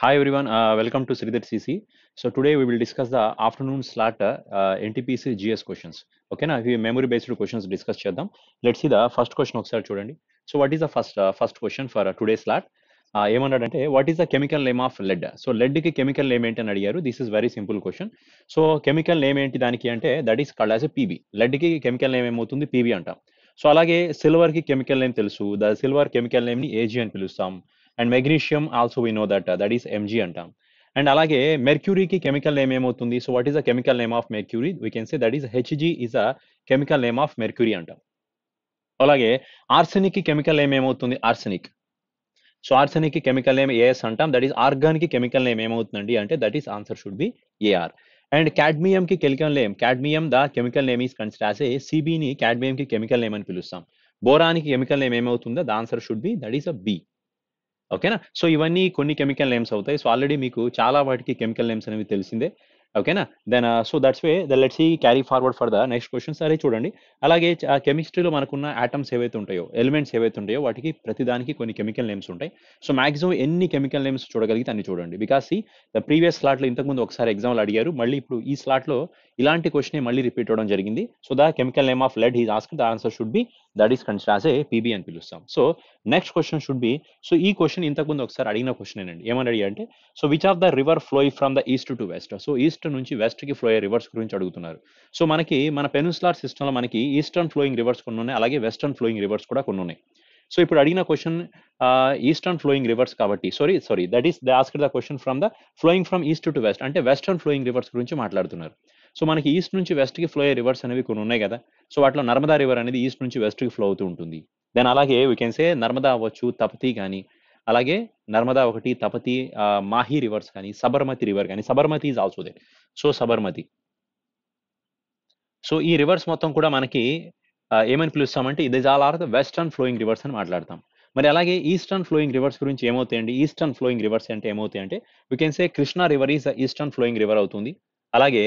Hi everyone welcome to Sridhar CC so today we will discuss the afternoon slot NTPC GS questions ఓకేనా ఇవి memory based questions discuss చేద్దాం let see the first question ఒకసారి చూడండి so what is the first first question for today slot ఏమన్నాడంటే what is the chemical name of lead so lead కి chemical name ఏంటి అని అడిగారు this is very simple question so chemical name ఏంటి దానికి అంటే that is కల్డ్ as a PB లెడ్కి chemical name ఏమవుతుంది పీబీ అంటాం సో అలాగే సిల్వర్ కి కెమికల్ నేమ్ తెలుసు ద సిల్వర్ కెమికల్ నేమ్ ని ఏజీ అని పిలుస్తాం and magnesium also we know that that is MG అంటాం అండ్ అలాగే మెర్క్యూరీకి కెమికల్ నేమ్ ఏమవుతుంది so what is a chemical name of mercury we can say that is HG is a chemical name of mercury అంటాం అలాగే arsenic కి chemical name ఏమవుతుంది arsenic so arsenic కి chemical name AS అంటాం that is argon కి chemical name ఏమవుతుందండి అంటే that is answer should be AR and cadmium కి chemical name cadmium the chemical name is consider as a సిబిని cadmium కి chemical name అని పిలుస్తాం బోరానికి కెమికల్ నేమ్ ఏమవుతుందో the answer should be that is a B ఓకేనా so ఇవన్నీ కొన్ని కెమికల్ నేమ్స్ అవుతాయి సో ఆల్రెడీ మీకు చాలా వాటికి కెమికల్ నేమ్స్ అనేవి తెలిసిందే ఓకేనా then so that's way the let see carry forward for the next question సరే చూడండి అలాగే ఆ కెమిస్ట్రీలో మనకున్న ఆటమ్స్ ఏవైతే ఉంటాయో ఎలిమెంట్స్ ఏవైతే ఉంటాయో వాటికి ప్రతిదానికి కొన్ని కెమికల్ నేమ్స్ ఉంటాయి సో మాక్సిమం ఎన్ని కెమికల్ నేమ్స్ చూడగలిగితే అన్ని చూడండి బికాస్ ఈ ద ప్రీవియస్ స్లాట్లో ఇంతకుముందు ఒకసారి ఎగ్జామ్లు అడిగారు మళ్ళీ ఇప్పుడు ఈ స్లాట్లో ఇలాంటి క్వశ్చన్ మళ్ళీ రిపీట్ అవ్వడం జరిగింది so the chemical name of lead he's ask the answer should be that is consider as a PB అని పిలుస్తాం so next question should be so ఈ క్వశ్చన్ ఇంతకుముందు ఒకసారి అడిగిన క్వశ్చన్ ఏనండి ఏమని అడిగా అంటే so which of the river flowing from the east to west so east east నుంచి వెస్ట్కి ఫ్లో అయ్యే రివర్స్ గురించి అడుగుతున్నారు సో మనకి మన పెనుస్లార్ సిస్టంలో మనకి ఈస్టర్న్ ఫ్లోయింగ్ రివర్స్ కొన్ని ఉన్నాయి అలాగే వెస్టర్న్ ఫ్లోయింగ్ రివర్స్ కూడా కొన్ని ఉన్నాయి సో ఇప్పుడు అడిగిన క్వశ్చన్ ఈస్టర్న్ ఫ్లోయింగ్ రివర్స్ కాబట్టి sorry sorry that is the asked the question from the flowing from east to west అంటే వెస్టర్న్ ఫ్లోయింగ్ రివర్స్ గురించి మాట్లాడుతున్నారు సో మనకి ఈస్ట్ నుంచి వెస్ట్కి ఫ్లో అయ్యే రివర్స్ అనేవి కొన్ని ఉన్నాయి కదా సో వాటిలో నర్మదా రివర్ అనేది ఈస్ట్ నుంచి వెస్ట్కి ఫ్లో అవుతూ ఉంటుంది దెన్ అలాగే వీ కెన్ సే నర్మదా అవ్వచ్చు తపతి కానీ అలాగే నర్మదా ఒకటి తపతి మాహి రివర్స్ కానీ సబర్మతి రివర్ కానీ Sabarmati is also they so Sabarmati so ఈ రివర్స్ మొత్తం కూడా మనకి ఏమని పిలుస్తామంటే ఇది all are the western flowing rivers అని మాట్లాడతాం మరి అలాగే ఈస్టర్న్ ఫ్లోయింగ్ రివర్స్ గురించి ఏమవుతాయండి ఈస్టర్న్ ఫ్లోయింగ్ రివర్స్ అంటే ఏమవుతాయి అంటే we can say Krishna river is the eastern flowing river అవుతుంది అలాగే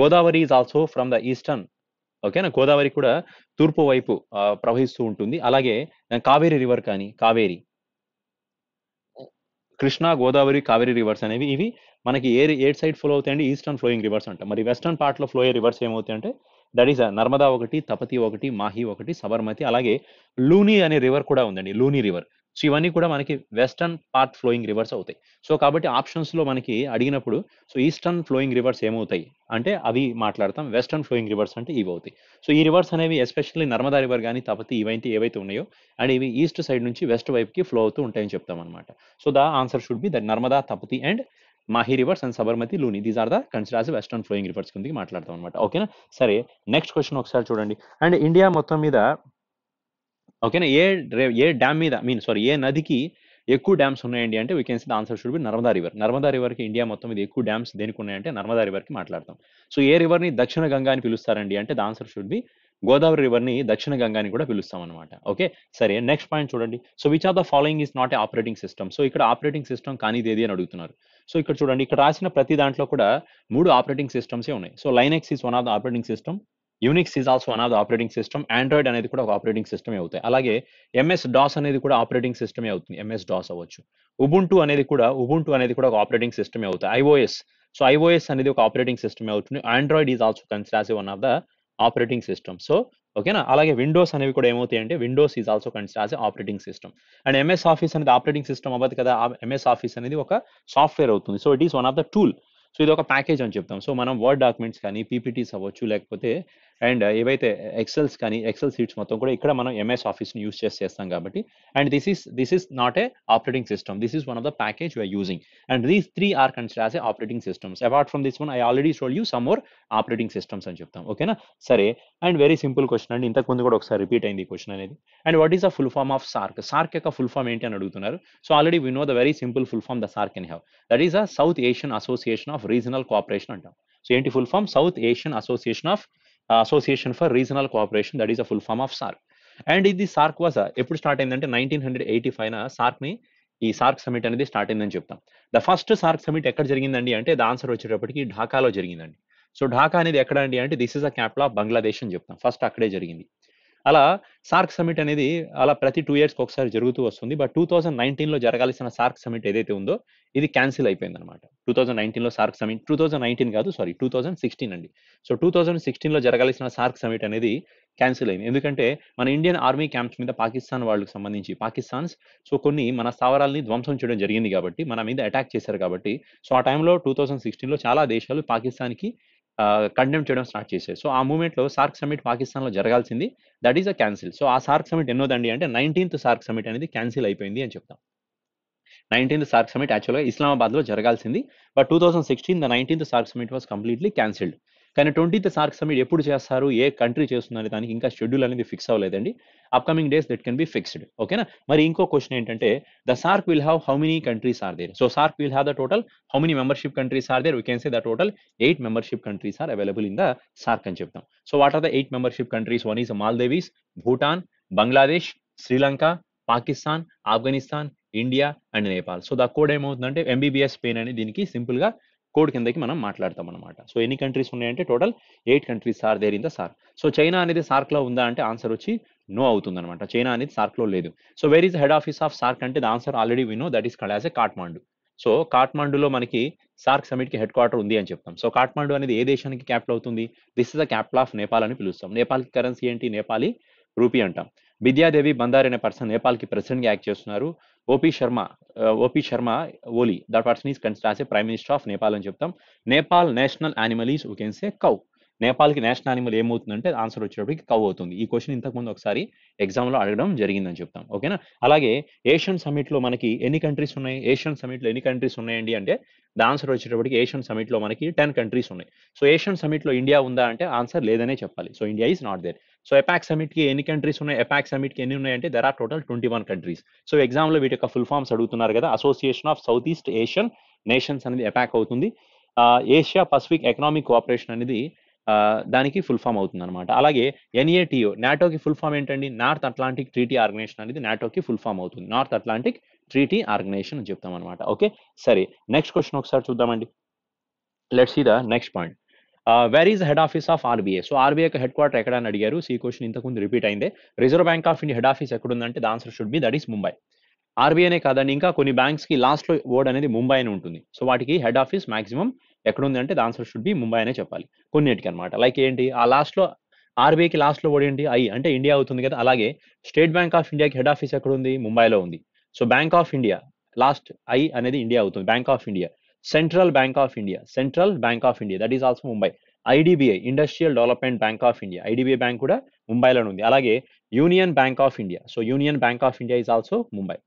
Godavari is also from the eastern ఓకేనా గోదావరి కూడా తూర్పు వైపు ప్రవహిస్తూ ఉంటుంది అలాగే కావేరీ రివర్ కానీ కావేరీ కృష్ణా గోదావరి కావేరి రివర్స్ అనేవి ఇవి మనకి ఏ ఏ సైడ్ ఫ్లో అవుతాయి అంటే ఈస్టర్న్ ఫ్లోయింగ్ రివర్స్ అంట మరి వెస్టర్న్ పార్ట్లో ఫ్లో అయ్యే రివర్స్ అంటే దట్ ఈస్ నర్మదా ఒకటి తపతి ఒకటి మాహి ఒకటి సబర్మతి అలాగే లూని అనే రివర్ కూడా ఉందండి లూని రివర్ సో ఇవన్నీ కూడా మనకి వెస్టర్న్ పార్ట్ ఫ్లోయింగ్ రివర్స్ అవుతాయి సో కాబట్టి ఆప్షన్స్లో మనకి అడిగినప్పుడు సో ఈస్టర్న్ ఫ్లోయింగ్ రివర్స్ ఏమవుతాయి అంటే అవి మాట్లాడతాం వెస్టర్న్ ఫ్లోయింగ్ రివర్స్ అంటే ఇవి అవుతాయి సో ఈ రివర్స్ అనేవి ఎస్పెషల్లీ నర్మదా రివర్ కానీ తపతి ఇవైతే ఏవైతే ఉన్నాయో అండ్ ఇవి ఈస్ట్ సైడ్ నుంచి వెస్ట్ వైపుకి ఫ్లో అవుతూ ఉంటాయని చెప్తాం అనమాట so the answer should be the Narmada Tapati and Mahi rivers and Sabarmati Luni these are the considers western flowing rivers కిందకి మాట్లాడతాం అనమాట ఓకేనా సరే నెక్స్ట్ క్వశ్చన్ ఒకసారి చూడండి అండ్ ఇండియా మొత్తం మీద ఓకేనా ఏ ఏ డ్యామ్ మీద మీన్ సారీ ఏ నదికి ఎక్కువ డ్యామ్స్ ఉన్నాయండి అంటే we can see the answer should be Narmada river Narmada రివర్కి ఇండియా మొత్తం మీద ఎక్కువ డ్యామ్స్ దేనికి ఉన్నాయంటే నర్మదా రివర్కి మాట్లాడతాం సో ఏ రివర్ని దక్షిణ గంగా అని పిలుస్తారండి అంటే the answer should be Godavari రివర్ని దక్షిణ గంగాని కూడా పిలుస్తాం అనమాట ఓకే సరే నెక్స్ట్ పాయింట్ చూడండి so which are the following is not a operating system so ఇక్కడ ఆపరేటింగ్ సిస్టమ్ కానిది ఏది అని అడుగుతున్నారు సో ఇక్కడ చూడండి ఇక్కడ రాసిన ప్రతి దాంట్లో కూడా మూడు ఆపరేటింగ్ సిస్టమ్సే ఉన్నాయి so Linux is one of the operating system Unix is also one operating system Android అనేది కూడా ఒక ఆపరేటింగ్ సిస్టమే అవుతాయి అలాగే ఎంఎస్ డాస్ అనేది కూడా ఆపరేటింగ్ సిస్టమే అవుతుంది ఎంఎస్ డాస్ అవ్వచ్చు ఉబుంటు అనేది కూడా ఉబుంటు అనేది కూడా ఒక ఆపరేటింగ్ సిస్టమే అవుతాయి ఐఓఎస్ సో ఐఓఎస్ అనేది ఒక ఆపరేటింగ్ సిస్టమే అవుతుంది Android is also consider one of the operating system so ఓకేనా అలాగే విండోస్ అనేవి కూడా ఏమవుతాయి అంటే Windows is also consider operating system and MS office అనేది ఆపరేటింగ్ సిస్టమ్ అవ్వదు కదా ఎంఎస్ ఆఫీస్ అనేది ఒక సాఫ్ట్వేర్ అవుతుంది so it is one of the tool so ఇది ఒక ప్యాకేజ్ అని చెప్తాం సో మనం వర్డ్ డాక్యుమెంట్స్ కానీ పీపీటీస్ అవ్వచ్చు లేకపోతే అండ్ ఏవైతే ఎక్సెల్స్ కానీ ఎక్సెల్ సీట్స్ మొత్తం కూడా ఇక్కడ మనం ఎంఎస్ ఆఫీస్ని యూస్ చేసి చేస్తాం కాబట్టి and this is this is not a operating system this is one of the package we are using and these three are consider as a operating systems apart from this one I already showed you some more operating systems అని చెప్తాం ఓకేనా సరే and very simple question అండి ఇంతకు ముందు కూడా ఒకసారి repeat అయింది క్వశ్చన్ అనేది and what is the full form of SAARC SAARC యొక్క ఫుల్ ఫామ్ ఏంటి అని అడుగుతున్నారు so already we know the very simple full form the SAARC and have that is a South Asian Association of Regional Cooperation అంటాం so ఏంటి full form South Asian Association of Association for Regional Cooperation that is a full form of SAARC and ఇది SAARC was ఎప్పుడు start అయిందంటే nineteen hundred eighty five SAARC ని ఈ SAARC summit అనేది start అయిందని చెప్తాం ద ఫస్ట్ సార్క్ సమిట్ ఎక్కడ జరిగిందండి అంటే ద ఆన్సర్ వచ్చేటప్పటికి ఢాకాలో జరిగిందండి సో ఢాకా అనేది ఎక్కడ అండి అంటే this is a capital of Bangladesh అని చెప్తాం ఫస్ట్ అక్కడే జరిగింది అలా సార్క్ సమిట్ అనేది అలా ప్రతి టూ ఇయర్స్కి ఒకసారి జరుగుతూ వస్తుంది బట్ టూ థౌజండ్ నైన్టీన్లో జరగాల్సిన సార్క్ సమిట్ ఏదైతే ఉందో ఇది క్యాన్సిల్ అయిపోయింది అనమాట టూ థౌజండ్ నైన్టీన్లో SAARC summit two thousand nineteen కాదు సారీ టూ థౌజండ్ సిక్స్టీన్ అండి సో టూ థౌజండ్ సిక్స్టీన్లో జరగాల్సిన సార్క్ సమిట్ అనేది క్యాన్సిల్ అయింది ఎందుకంటే మన ఇండియన్ ఆర్మీ క్యాంప్స్ మీద పాకిస్తాన్ వాళ్ళకి సంబంధించి పాకిస్తాన్స్ సో కొన్ని మన స్థావరాలని ధ్వంసం చేయడం జరిగింది కాబట్టి మన మీద అటాక్ చేశారు కాబట్టి సో ఆ టైంలో టూ థౌజండ్ సిక్స్టీన్లో చాలా దేశాలు పాకిస్తాన్కి కండెమ్ చేయడం స్టార్ట్ చేశాయి సో ఆ మూమెంట్లో సార్క్ సమిట్ పాకిస్తాన్లో జరగాల్సింది that is a cancel so ఆ సార్క్ సమిట్ ఎన్నోదండి అంటే నైన్టీన్త్ సార్క్ సమిట్ అనేది క్యాన్సిల్ అయిపోయింది అని చెప్తాం నైన్టీన్త్ సార్క్ సమిట్ యాక్చువల్గా ఇస్లామాబాద్లో జరగాల్సింది but two thousand sixteen the nineteenth SAARC summit was completely cancelled కానీ ట్వంటీత్ సార్క్ సమిట్ ఎప్పుడు చేస్తారు ఏ కంట్రీ చేస్తున్నారు దానికి ఇంకా షెడ్యూల్ అనేది ఫిక్స్ అవ్వలేదండి upcoming days that can be fixed ఓకేనా మరి ఇంకో క్వశ్చన్ ఏంటంటే the SAARC will have how many countries are there so SAARC will have the total how many membership countries are there we can say the total eight membership countries are available in the SAARC అని చెప్తాం so what are the eight membership countries one is Maldives Bhutan Bangladesh Sri Lanka Pakistan Afghanistan India and Nepal so the code ఏమవుతుందంటే MBBS pain అని దీనికి సింపుల్గా code కిందకి మనం మాట్లాడతాం అనమాట సో ఎన్ని కంట్రీస్ ఉన్నాయంటే total eight countries SAARC there in the SAARC so China అనేది సార్క్లో ఉందా అంటే ఆన్సర్ వచ్చి నో అవుతుంది అనమాట చైనా అనేది సార్క్లో లేదు so where is head office of SAARC అంటే the answer already we know that is కళాజ్ ఏ కాట్మాండు సో కాట్మాండులో మనకి సార్క్ సమిట్కి హెడ్ క్వార్టర్ ఉంది అని చెప్తాం సో కాట్మాండు అనేది ఏ దేశానికి క్యాపిటల్ అవుతుంది this is the capital of Nepal అని పిలుస్తాం నేపాల్ కరెన్సీ ఏంటి నేపాలి రూపీ అంటాం విద్యాదేవి బందార్ అనే పర్సన్ నేపాల్కి ప్రెసిడెంట్గా యాక్ట్ చేస్తున్నారు OP Sharma OP Sharma Oli that person is consider a prime minister of Nepal అని చెప్తాం Nepal national animal is we can say cow నేపాల్కి నేషనల్ యానిమల్ ఏమవుతుందంటే ఆన్సర్ వచ్చేటప్పటికి కవ్ అవుతుంది ఈ క్వశ్చన్ ఇంతకుముందు ఒకసారి ఎగ్జామ్లో అడగడం జరిగిందని చెప్తాం ఓకేనా అలాగే ఏషియన్ సమిట్లో మనకి ఎన్ని కంట్రీస్ ఉన్నాయి ఏషియన్ సమిట్లో ఎన్ని కంట్రీస్ ఉన్నాయండి అంటే ద ఆన్సర్ వచ్చేటప్పటికి ఏషియన్ సమిట్లో మనకి టెన్ కంట్రీస్ ఉన్నాయి సో ఏషియన్ సమిట్లో ఇండియా ఉందా అంటే ఆన్సర్ లేదనే చెప్పాలి so India is not there so APEC సమిట్కి ఎన్ని కంట్రీస్ ఉన్నాయి ఎపాక్ సమిట్కి ఎన్ని ఉన్నాయంటే there are total twenty one countries so ఎగ్జామ్లో వీటి యొక్క ఫుల్ ఫామ్స్ అడుగుతున్నారు కదా Association of South East Asian Nations అనేది ఎపాక్ అవుతుంది ఏషియా పసిఫిక్ ఎకనామిక్ కోఆపరేషన్ అనేది దానికి ఫుల్ ఫామ్ అవుతుంది అనమాట అలాగే ఎన్ఏటిఓ నాటోకి ఫుల్ ఫామ్ ఏంటండి నార్త్ అట్లాంటిక్ ట్రీటీ ఆర్గనైజేషన్ అనేది నాటోకి ఫుల్ ఫామ్ అవుతుంది నార్త్ అట్లాంటిక్ ట్రీటీ ఆర్గనైజేషన్ అని చెప్తాం అనమాట ఓకే సరే నెక్స్ట్ క్వశ్చన్ ఒకసారి చూద్దామండి let see the next point where is head office of RBI so RBI head quarter ఎక్కడ అని అడిగారు సీ క్వశ్చన్ ఇంతకుముందు రిపీట్ అయింది Reserve bank of India head office ఎక్కడ ఉందంటే the answer should be that is Mumbai ఆర్బీఐనే కాదండి ఇంకా కొన్ని బ్యాంక్స్ కి లాస్ట్ లో ఓడ్ అనేది ముంబై అని ఉంటుంది సో వాటికి హెడ్ ఆఫీస్ మాక్సిమం ఎక్కడ ఉంది అంటే the answer should be Mumbai అనే చెప్పాలి కొన్నిటికి అనమాట లైక్ ఏంటి ఆ లాస్ట్లో ఆర్బీఐకి లాస్ట్లో కూడా ఏంటి ఐ అంటే ఇండియా అవుతుంది కదా అలాగే స్టేట్ బ్యాంక్ ఆఫ్ ఇండియాకి హెడ్ ఆఫీస్ ఎక్కడ ఉంది ముంబైలో ఉంది so Bank of India last I అనేది ఇండియా అవుతుంది Bank of India Central Bank of India Central Bank of India that is also Mumbai IDBI Industrial Development Bank of India IDBI bank కూడా ముంబైలో ఉంది అలాగే Union Bank of India so Union Bank of India is also Mumbai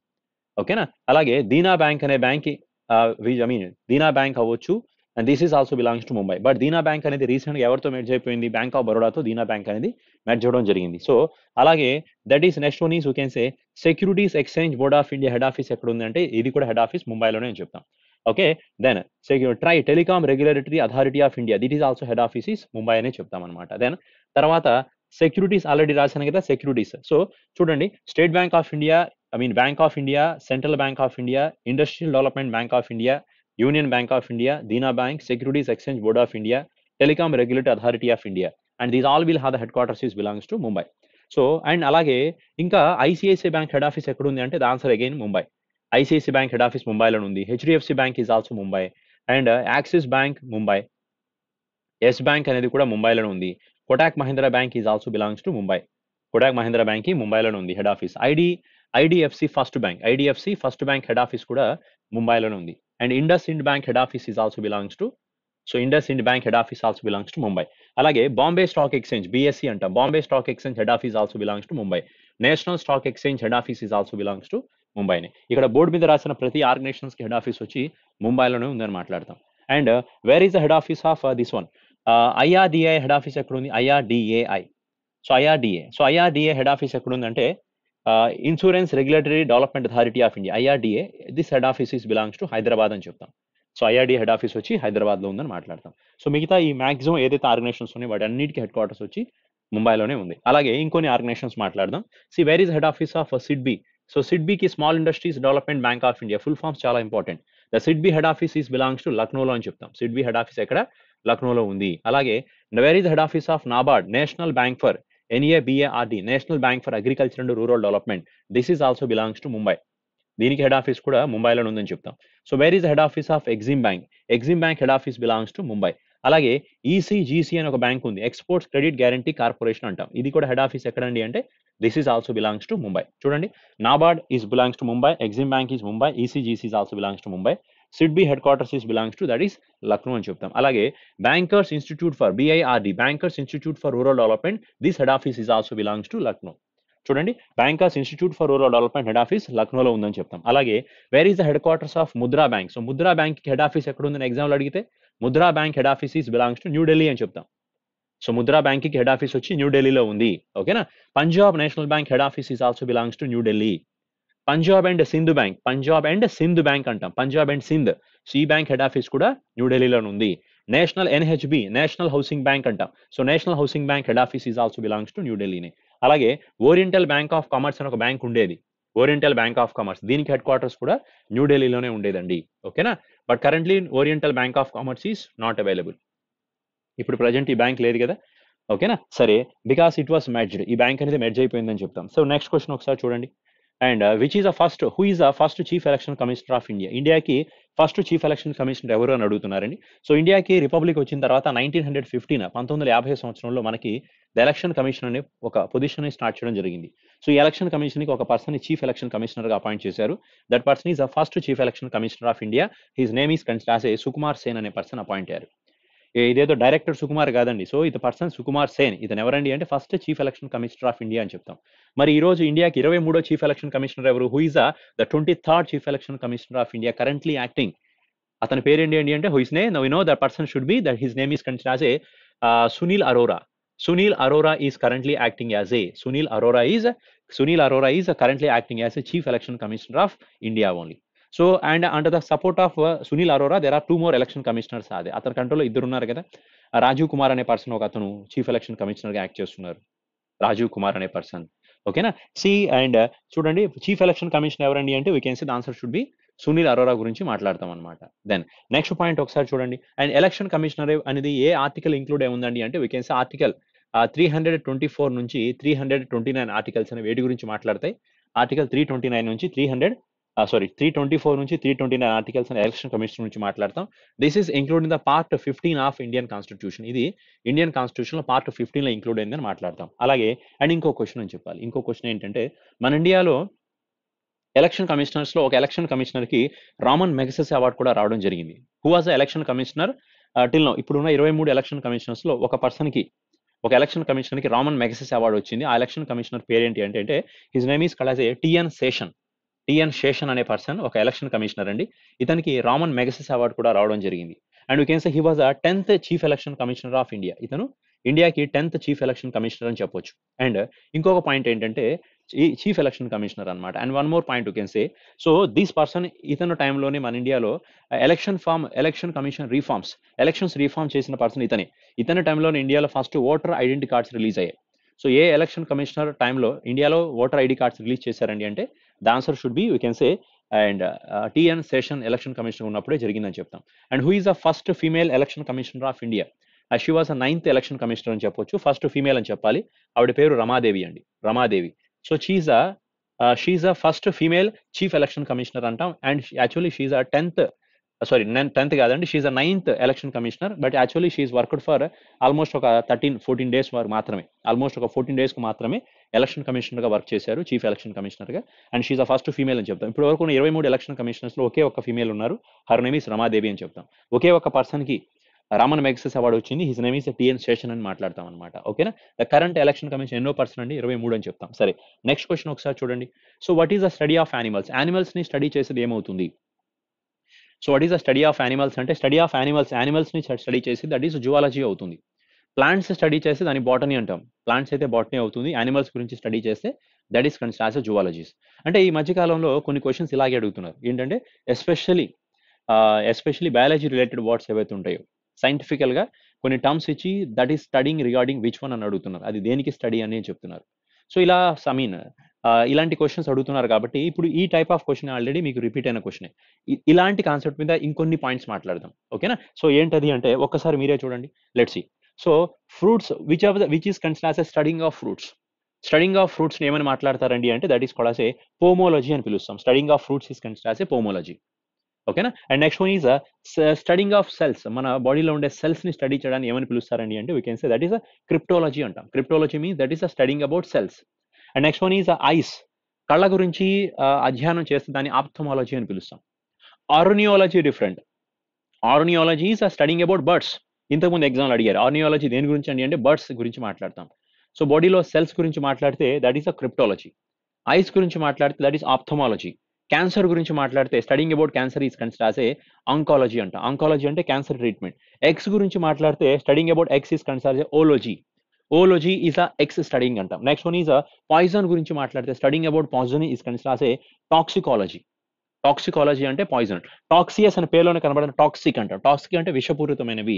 ఓకేనా అలాగే Dena bank అనే bank I mean Dinah bank అవ్వచ్చు and this is also belongs to Mumbai but Dena bank అనేది రీసెంట్గా ఎవరితో మెర్జ్ అయిపోయింది బ్యాంక్ ఆఫ్ బరోడాతో దీనా బ్యాంక్ అనేది మెడ్ చేయడం జరిగింది సో అలాగే that is next one is you can say Securities Exchange Board of India head office ఎక్కడ ఉంది అంటే ఇది కూడా హెడ్ ఆఫీస్ ముంబైలోనే అని చెప్తాం okay then TRAI Telecom Regulatory Authority of India that is also head office is Mumbai అనే చెప్తాం అనమాట దెన్ తర్వాత సెక్యూరిటీస్ ఆల్రెడీ రాశాను కదా సెక్యూరిటీస్ సో చూడండి State Bank of India I mean Bank of India Central Bank of India Industrial Development Bank of India Bank of India Dena bank Securities Exchange Board of India Telecom Telecom Authority of India and these all will have the head quarters is belongs to Mumbai so and అలాగే ఇంకా ICICI bank head office ఎక్కడ ఉంది అంటే the answer again Mumbai ICICI bank head office ముంబైలో ఉంది HDFC bank is also Mumbai and Axis bank Mumbai yes bank అనేది కూడా ముంబైలో ఉంది Kotak Mahindra bank is also belongs to Mumbai Kotak Mahindra bank ముంబైలో ఉంది head office ID IDFC first bank IDFC first bank head office కూడా ముంబైలోనే ఉంది and Indus IndusInd bank head office is also belongs to so IndusInd bank head office also belongs to Mumbai అలాగే Bombay stock exchange BSC అంటాం Bombay stock exchange head office also belongs to Mumbai national stock exchange head office is also belongs to ముంబైని ఇక్కడ board మీద రాసిన ప్రతి ఆర్గనైజేషన్స్కి head office వచ్చి ముంబైలోనే ఉందని మాట్లాడతాం and where is the head office of this one IRDI head office ఎక్కడ ఉంది IRDAI so IRDA so IRDA head office ఎక్కడ ఉందంటే insurance regulatory development authority of India IRDA this head office is belongs to Hyderabad అని చెప్తాం so IRD head office వచ్చి హైదరాబాద్లో ఉందని మాట్లాడతాం సో మిగతా ఈ మాక్సిమం ఏదైతే ఆర్గనైజేషన్స్ ఉన్నాయో వాటి అన్నిటికీ హెడ్ క్వార్టర్స్ వచ్చి ముంబైలోనే ఉంది అలాగే ఇంకొన్ని ఆర్గనైజేషన్స్ మాట్లాడదాం see where is head office of SIDBI so సిడ్బీకి Small Industries Development Bank of India full forms చాలా important the SIDBI head office is belongs to లక్నోలో అని చెప్తాం సిడ్బీ హెడ్ ఆఫీస్ ఎక్కడ లక్నోలో ఉంది అలాగే where is head office of NABARD National Bank for N A B A R D National Bank for Agriculture and Rural development this is also belongs to Mumbai దీనికి head office కూడా ముంబైలో ఉందని చెప్తాం so where is head office of EXIM bank EXIM bank head office belongs to Mumbai అలాగే ECGC e అని ఒక bank ఉంది exports credit guarantee corporation అంటాం ఇది కూడా హెడ్ ఆఫీస్ ఎక్కడండి అంటే this is also belongs to Mumbai చూడండి NABARD is belongs to Mumbai EXIM bank is Mumbai ECGC is also belongs to Mumbai SIDBI head quarters is belongs to that is Lucknow అని చెప్తాం అలాగే bankers institute for BIRD bankers institute for rural development this head office is also belongs to Lucknow చూడండి bankers institute for rural development head office లక్నోలో ఉందని చెప్తాం అలాగే where is the head quarters of Mudra bank so Mudra bank head office ఎక్కడ ఉందని ఎగ్జామ్లో అడిగితే Mudra bank head office is belongs to New Delhi అని చెప్తాం సో ముద్రా కి హెడ్ ఆఫీస్ వచ్చి న్యూఢిల్లీలో ఉంది ఓకేనా Punjab National bank head office is also belongs to New Delhi Punjab and Sindhu bank Punjab and Sindhu bank అంటాం పంజాబ్ అండ్ సింధ్ సో ఈ బ్యాంక్ హెడ్ ఆఫీస్ కూడా న్యూఢిల్లీలో ఉంది national NHB national Housing Bank అంటాం so National Housing bank head office is also belongs to న్యూఢిల్లీని అలాగే oriental bank of commerce అని ఒక bank ఉండేది ఓరియంటల్ బ్యాంక్ ఆఫ్ కామర్స్ దీనికి హెడ్ క్వార్టర్స్ కూడా న్యూఢిల్లీలోనే ఉండేదండి ఓకేనా but currently oriental bank of commerce is not available ఇప్పుడు ప్రజెంట్ ఈ బ్యాంక్ లేదు కదా ఓకేనా సరే బికాస్ ఇట్ వాస్ మెర్జ్డ్ ఈ బ్యాంక్ అనేది మెడ్జ్ అయిపోయిందని చెప్తాం సో నెక్స్ట్ క్వశ్చన్ ఒకసారి చూడండి and which is a first who is a first chief election commissioner of India ఇండియాకి ఫస్ట్ చీఫ్ ఎలక్షన్ కమిషనర్ ఎవరు అని అడుగుతున్నారండి సో ఇండియాకి రిపబ్లిక్ వచ్చిన తర్వాత నైన్టీన్ హండ్రెడ్ ఫిఫ్టీన్ పంతొమ్మిది వందల యాభై సంవత్సరంలో మనకి ద ఎలక్షన్ కమిషన్ అనే ఒక ని స్టార్ట్ చేయడం జరిగింది సో ఈ ఎలక్షన్ కమిషన్కి ఒక పర్సన్ చీఫ్ ఎలక్షన్ కమిషనర్గా అపాయింట్ చేశారు that person is a first chief election commissioner of India his name is a Sukumar Sen అనే పర్సన్ అపాయింట్ అయ్యారు ఇదేదో డైరెక్టర్ సుకుమార్ కాదండి సో ఇది పర్సన్ సుకుమార్ సేన్ ఇతను ఎవరండి అంటే first chief election commissioner of India అని చెప్తాం మరి ఈ రోజు ఇండియాకి ఇరవై మూడో చీఫ్ ఎలక్షన్ కమిషనర్ ఎవరు who is the twenty third chief election commissioner of India currently acting అతని పేరేంటి అండి అంటే హుయిస్నే no no the person should be that his name is counted as a Sunil Arora Sunil Arora is currently acting as a Sunil Arora is Sunil Arora is currently acting as a chief election commissioner of India only so and under the support of Sunil Arora Arora, are two more election commissioners అదే అతని కంట్రోల్లో ఇద్దరు ఉన్నారు కదా రాజీవ్ కుమార్ అనే person ఒక అతను chief election commissioner గా యాక్ట్ చేస్తున్నారు రాజీవ్ కుమార్ అనే పర్సన్ ఓకేనా సి అండ్ చూడండి చీఫ్ ఎలక్షన్ కమిషన్ ఎవరండి అంటే we can see answer should be Sunil Arora గురించి మాట్లాడతాం అనమాట దెన్ నెక్స్ట్ పాయింట్ ఒకసారి చూడండి అండ్ ఎలక్షన్ కమిషనర్ అనేది ఏ ఆర్టికల్ ఇంక్లూడ్ ఉందండి అంటే we can see article three hundred twenty four నుంచి three hundred twenty nine articles అనేవి వేటి గురించి మాట్లాడతాయి ఆర్టికల్ త్రీ ట్వంటీ నైన్ నుంచి three hundred sorry three twenty four నుంచి three twenty nine articles election commission నుంచి మాట్లాడతాం this is include in the part fifteen of Indian constitution ఇది Indian constitution లో పార్ట్ లో ఇంక్లూడ్ అయిందని మాట్లాడతాం అలాగే అండ్ ఇంకో క్వశ్చన్ అని చెప్పాలి ఇంకో క్వశ్చన్ ఏంటంటే మన ఇండియాలో ఎలక్షన్ కమిషనర్స్ లో ఒక ఎలక్షన్ కమిషనర్ కి రామన్ మెగసెస్ అవార్డు కూడా రావడం జరిగింది who was election commissioner till now ఉన్న ఇరవై మూడు ఎలక్షన్ కమిషనర్స్ లో ఒక పర్సన్ కి ఒక ఎలక్షన్ కమిషనర్ కి రామన్ మెగసెస్ అవార్డు వచ్చింది ఆ ఎలక్షన్ కమిషనర్ పేరేంటి అంటే హిజ్ నేమ్ ఈస్ కళాజ్ టిఎన్ సేషన్ టిఎన్ శేషన్ అనే పర్సన్ ఒక ఎలక్షన్ కమిషనర్ అండి ఇతనికి రామన్ మెగసెస్ అవార్డు కూడా రావడం జరిగింది and can say he was a tenth chief election commissioner of India ఇతను ఇండియాకి టెన్త్ చీఫ్ ఎలక్షన్ కమిషనర్ అని చెప్పొచ్చు అండ్ ఇంకొక పాయింట్ ఏంటంటే చీఫ్ ఎలక్షన్ కమిషనర్ అనమాట and one more point can say so this person ఇతను టైంలోనే మన ఇండియాలో election form election commission reforms elections reform చేసిన పర్సన్ ఇతనే ఇతని టైంలోనే ఇండియాలో first voter identity cards release అయ్యాయి సో ఏ ఎలక్షన్ కమిషనర్ టైంలో ఇండియాలో ఓటర్ ఐడి కార్డ్స్ రిలీజ్ చేశారండి అంటే the answer should be we can say and TN Seshan election commission ఉన్నప్పుడే జరిగిందని చెప్తాం and who is a first female election commissioner of India she was ninth election commissioner అని చెప్పొచ్చు first female అని చెప్పాలి ఆవిడ పేరు రమాదేవి అండి Ramadevi so she's a she's a first female chief election commissioner అంటాం and actually she's a tenth sorry నేను tenth కాదండి she's a ninth election commissioner but actually she worked for almost ఒక థర్టీన్ ఫోర్టీన్ డేస్ వరకు మాత్రమే almost ఒక fourteen డేస్కి మాత్రమే election కమిషనర్గా వర్క్ చేశారు చీఫ్ ఎలక్షన్ కమిషనర్గా and she's a first female అని చెప్తాం ఇప్పుడు వరకు ఇరవై మూడు ఎలక్షన్ కమిషనర్స్లో ఒకే ఒక ఫీమేల్ ఉన్నారు హర్ నేమ్ ఇస్ రమాదేవి అని చెప్తాం ఒకే ఒక పర్సన్కి రామన్ మెగ్సెస్ అవార్డు వచ్చింది his name is TN Seshan అని మాట్లాడతాం అనమాట ఓకేనా ద కరెంట్ ఎలక్షన్ కమిషన్ ఎన్నో పర్సన్ అండి ఇరవై మూడు అని చెప్తాం సరే నెక్స్ట్ క్వశ్చన్ ఒకసారి చూడండి so what is the study of animals యానిమల్స్ని స్టడీ చేసేది ఏమవుతుంది so what is the study of animals అంటే స్టడీ ఆఫ్ యానిమల్స్ యానిమల్స్ని స్టడీ చేసి దట్ ఈస్ జువాలజీ అవుతుంది ప్లాంట్స్ స్టడీ చేస్తే దాని బాటనీ అంటాం ప్లాంట్స్ అయితే బాటనీ అవుతుంది యానిమల్స్ గురించి స్టడీ చేస్తే that is consider as zoologies అంటే ఈ మధ్యకాలంలో కొన్ని క్వశ్చన్స్ ఇలాగే అడుగుతున్నారు ఏంటంటే especially especially biology related words ఏవైతే ఉంటాయో సైంటిఫికల్గా కొన్ని టర్మ్స్ ఇచ్చి that is studying regarding which one అని అడుగుతున్నారు అది దేనికి స్టడీ అని చెప్తున్నారు సో ఇలా సమీన్ ఇలాంటి క్వశ్చన్స్ అడుగుతున్నారు కాబట్టి ఇప్పుడు ఈ టైప్ ఆఫ్ క్వశ్చన్ ఆల్రెడీ మీకు రిపీట్ అయిన క్వశ్చన్ ఇలాంటి కాన్సెప్ట్ మీద ఇంకొన్ని పాయింట్స్ మాట్లాడదాం ఓకేనా సో ఏంటది అంటే ఒక్కసారి మీరే చూడండి let's see so fruits which of the which is consider studying of fruits studying of fruits ఏమని మాట్లాడతారండి అంటే దట్ ఈస్ కొడాసే పోమోలజీ అని పిలుస్తాం studying of fruits is consider pomology ఓకేనా and next one is studying of cells మన బాడీలో ఉండే సెల్స్ ని స్టడీ చేయడానికి ఏమని పిలుస్తారండి అంటే we can say that is a cryptology అంటాం cryptology means that is a studying about cells and next one is eyes కళ్ళ గురించి అధ్యయనం చేస్తే దాన్ని ఆప్థమాలజీ అని పిలుస్తాం ornithology different ornithology is studying about birds ఇంతకుముందు ఎగ్జామ్లు అడిగారు ఆర్నియాలజీ దేని గురించి అండి అంటే బర్డ్స్ గురించి మాట్లాడతాం సో బాడీలో సెల్స్ గురించి మాట్లాడితే that is a cryptology eyes గురించి మాట్లాడితే దట్ ఈస్ ఆప్థమాలజీ క్యాన్సర్ గురించి మాట్లాడితే studying about cancer is consider as a oncology అంట అంకాలజీ అంటే క్యాన్సర్ ట్రీట్మెంట్ ఎక్స్ గురించి మాట్లాడితే studying about eggs is consider a oology oology is a eggs studying అంటాం next one is a poison గురించి మాట్లాడితే studying about poison is consider a toxicology toxicology అంటే poison టాక్సియస్ అనే పేరులోనే కనబడిన టాక్సిక్ అంటాం టాక్సిక్ అంటే విషపూరితమైనవి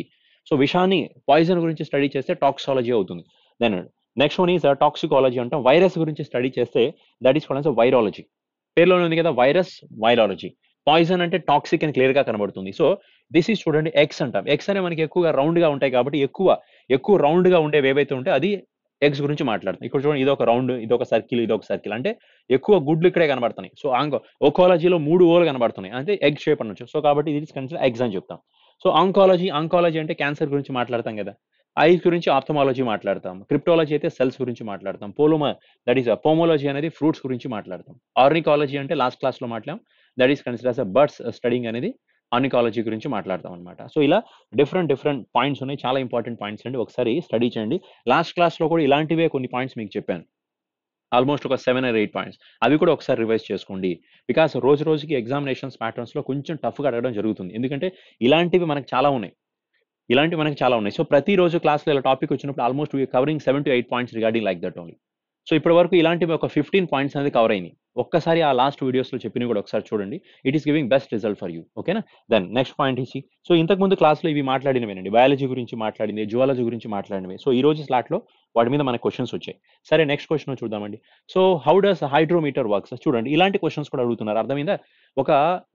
సో విషాన్ని పాయిజన్ గురించి స్టడీ చేస్తే టాక్సాలజీ అవుతుంది then next one is toxicology అంటాం వైరస్ గురించి స్టడీ చేస్తే దట్ ఈస్ కాల్డ్ వైరాలజీ పేర్లోనే ఉంది కదా వైరస్ వైరాలజీ పాయిజన్ అంటే టాక్సిక్ అని క్లియర్గా కనబడుతుంది సో దిస్ ఈజ్ చూడండి ఎగ్స్ అంటాం ఎగ్స్ అనే మనకి ఎక్కువగా రౌండ్ గా ఉంటాయి కాబట్టి ఎక్కువ ఎక్కువ రౌండ్ గా ఉండేవి ఏవైతే ఉంటే అది ఎగ్స్ గురించి మాట్లాడుతుంది ఇక్కడ చూడండి ఇది ఒక రౌండ్ ఇది ఒక సర్కిల్ ఇది ఒక సర్కిల్ అంటే ఎక్కువ గుడ్లు ఇక్కడే కనబడుతున్నాయి సో ఆంకో ఒకాలజీలో మూడు ఓలు కనబడుతున్నాయి అంటే ఎగ్ షేప్ అనొచ్చు సో కాబట్టి ఇది కన్సిడర్ ఎగ్స్ అని చెప్తాం సో ఆంకాలజీ ఆంకాలజీ అంటే క్యాన్సర్ గురించి మాట్లాడతాం కదా ఐస్ గురించి ఆప్థమాలజీ మాట్లాడతాం క్రిప్టాలజీ అయితే సెల్స్ గురించి మాట్లాడతాం పోలోమా దట్ ఈస్ పోమోలజీ అనేది ఫ్రూట్స్ గురించి మాట్లాడతాం ఆర్నికాలజీ అంటే లాస్ట్ క్లాస్ లో మాట్లాడాం that is consider as birds studying అనేది అనికాలజీ గురించి మాట్లాడతాం అనమాట సో ఇలా డిఫరెంట్ డిఫరెంట్ పాయింట్స్ ఉన్నాయి చాలా ఇంపార్టెంట్ పాయింట్స్ అండి ఒకసారి స్టడీ చేయండి లాస్ట్ క్లాస్లో కూడా ఇలాంటివే కొన్ని పాయింట్స్ మీకు చెప్పాను ఆల్మోస్ట్ ఒక సెవెన్ ఆర్ ఎయిట్ పాయింట్స్ అవి కూడా ఒకసారి రివైజ్ చేసుకోండి బికాస్ రోజు రోజుకి ఎగ్జామినేషన్స్ ప్యాటర్న్స్లో కొంచెం టఫ్గా అడగడం జరుగుతుంది ఎందుకంటే ఇలాంటివి మనకు చాలా ఉన్నాయి ఇలాంటివి మనకి చాలా ఉన్నాయి సో ప్రతిరోజు క్లాస్లో ఇలా టాపిక్ వచ్చినప్పుడు almost we covering seven to eight points regarding like that only so ఇప్పటి వరకు ఇలాంటివి ఒక ఫిఫ్టీన్ పాయింట్స్ అనేది కవర్ అయినాయి ఒక్కసారి ఆ లాస్ట్ వీడియోస్లో చెప్పినవి కూడా ఒకసారి చూడండి it is giving best result for you ఓకేనా దెన్ నెక్స్ట్ పాయింట్ ఇచ్చి సో ఇంతకుముందు క్లాస్లో ఇవి మాట్లాడినవేనండి బయాలజీ గురించి మాట్లాడింది జువాలజీ గురించి మాట్లాడినవి సో ఈ రోజు స్లాట్లో వాటి మీద మన క్వశ్చన్స్ వచ్చాయి సరే నెక్స్ట్ క్వశ్చన్ చూద్దామండి so how does hydrometer works చూడండి ఇలాంటి క్వశ్చన్స్ కూడా అడుగుతున్నారు అర్థమైందా ఒక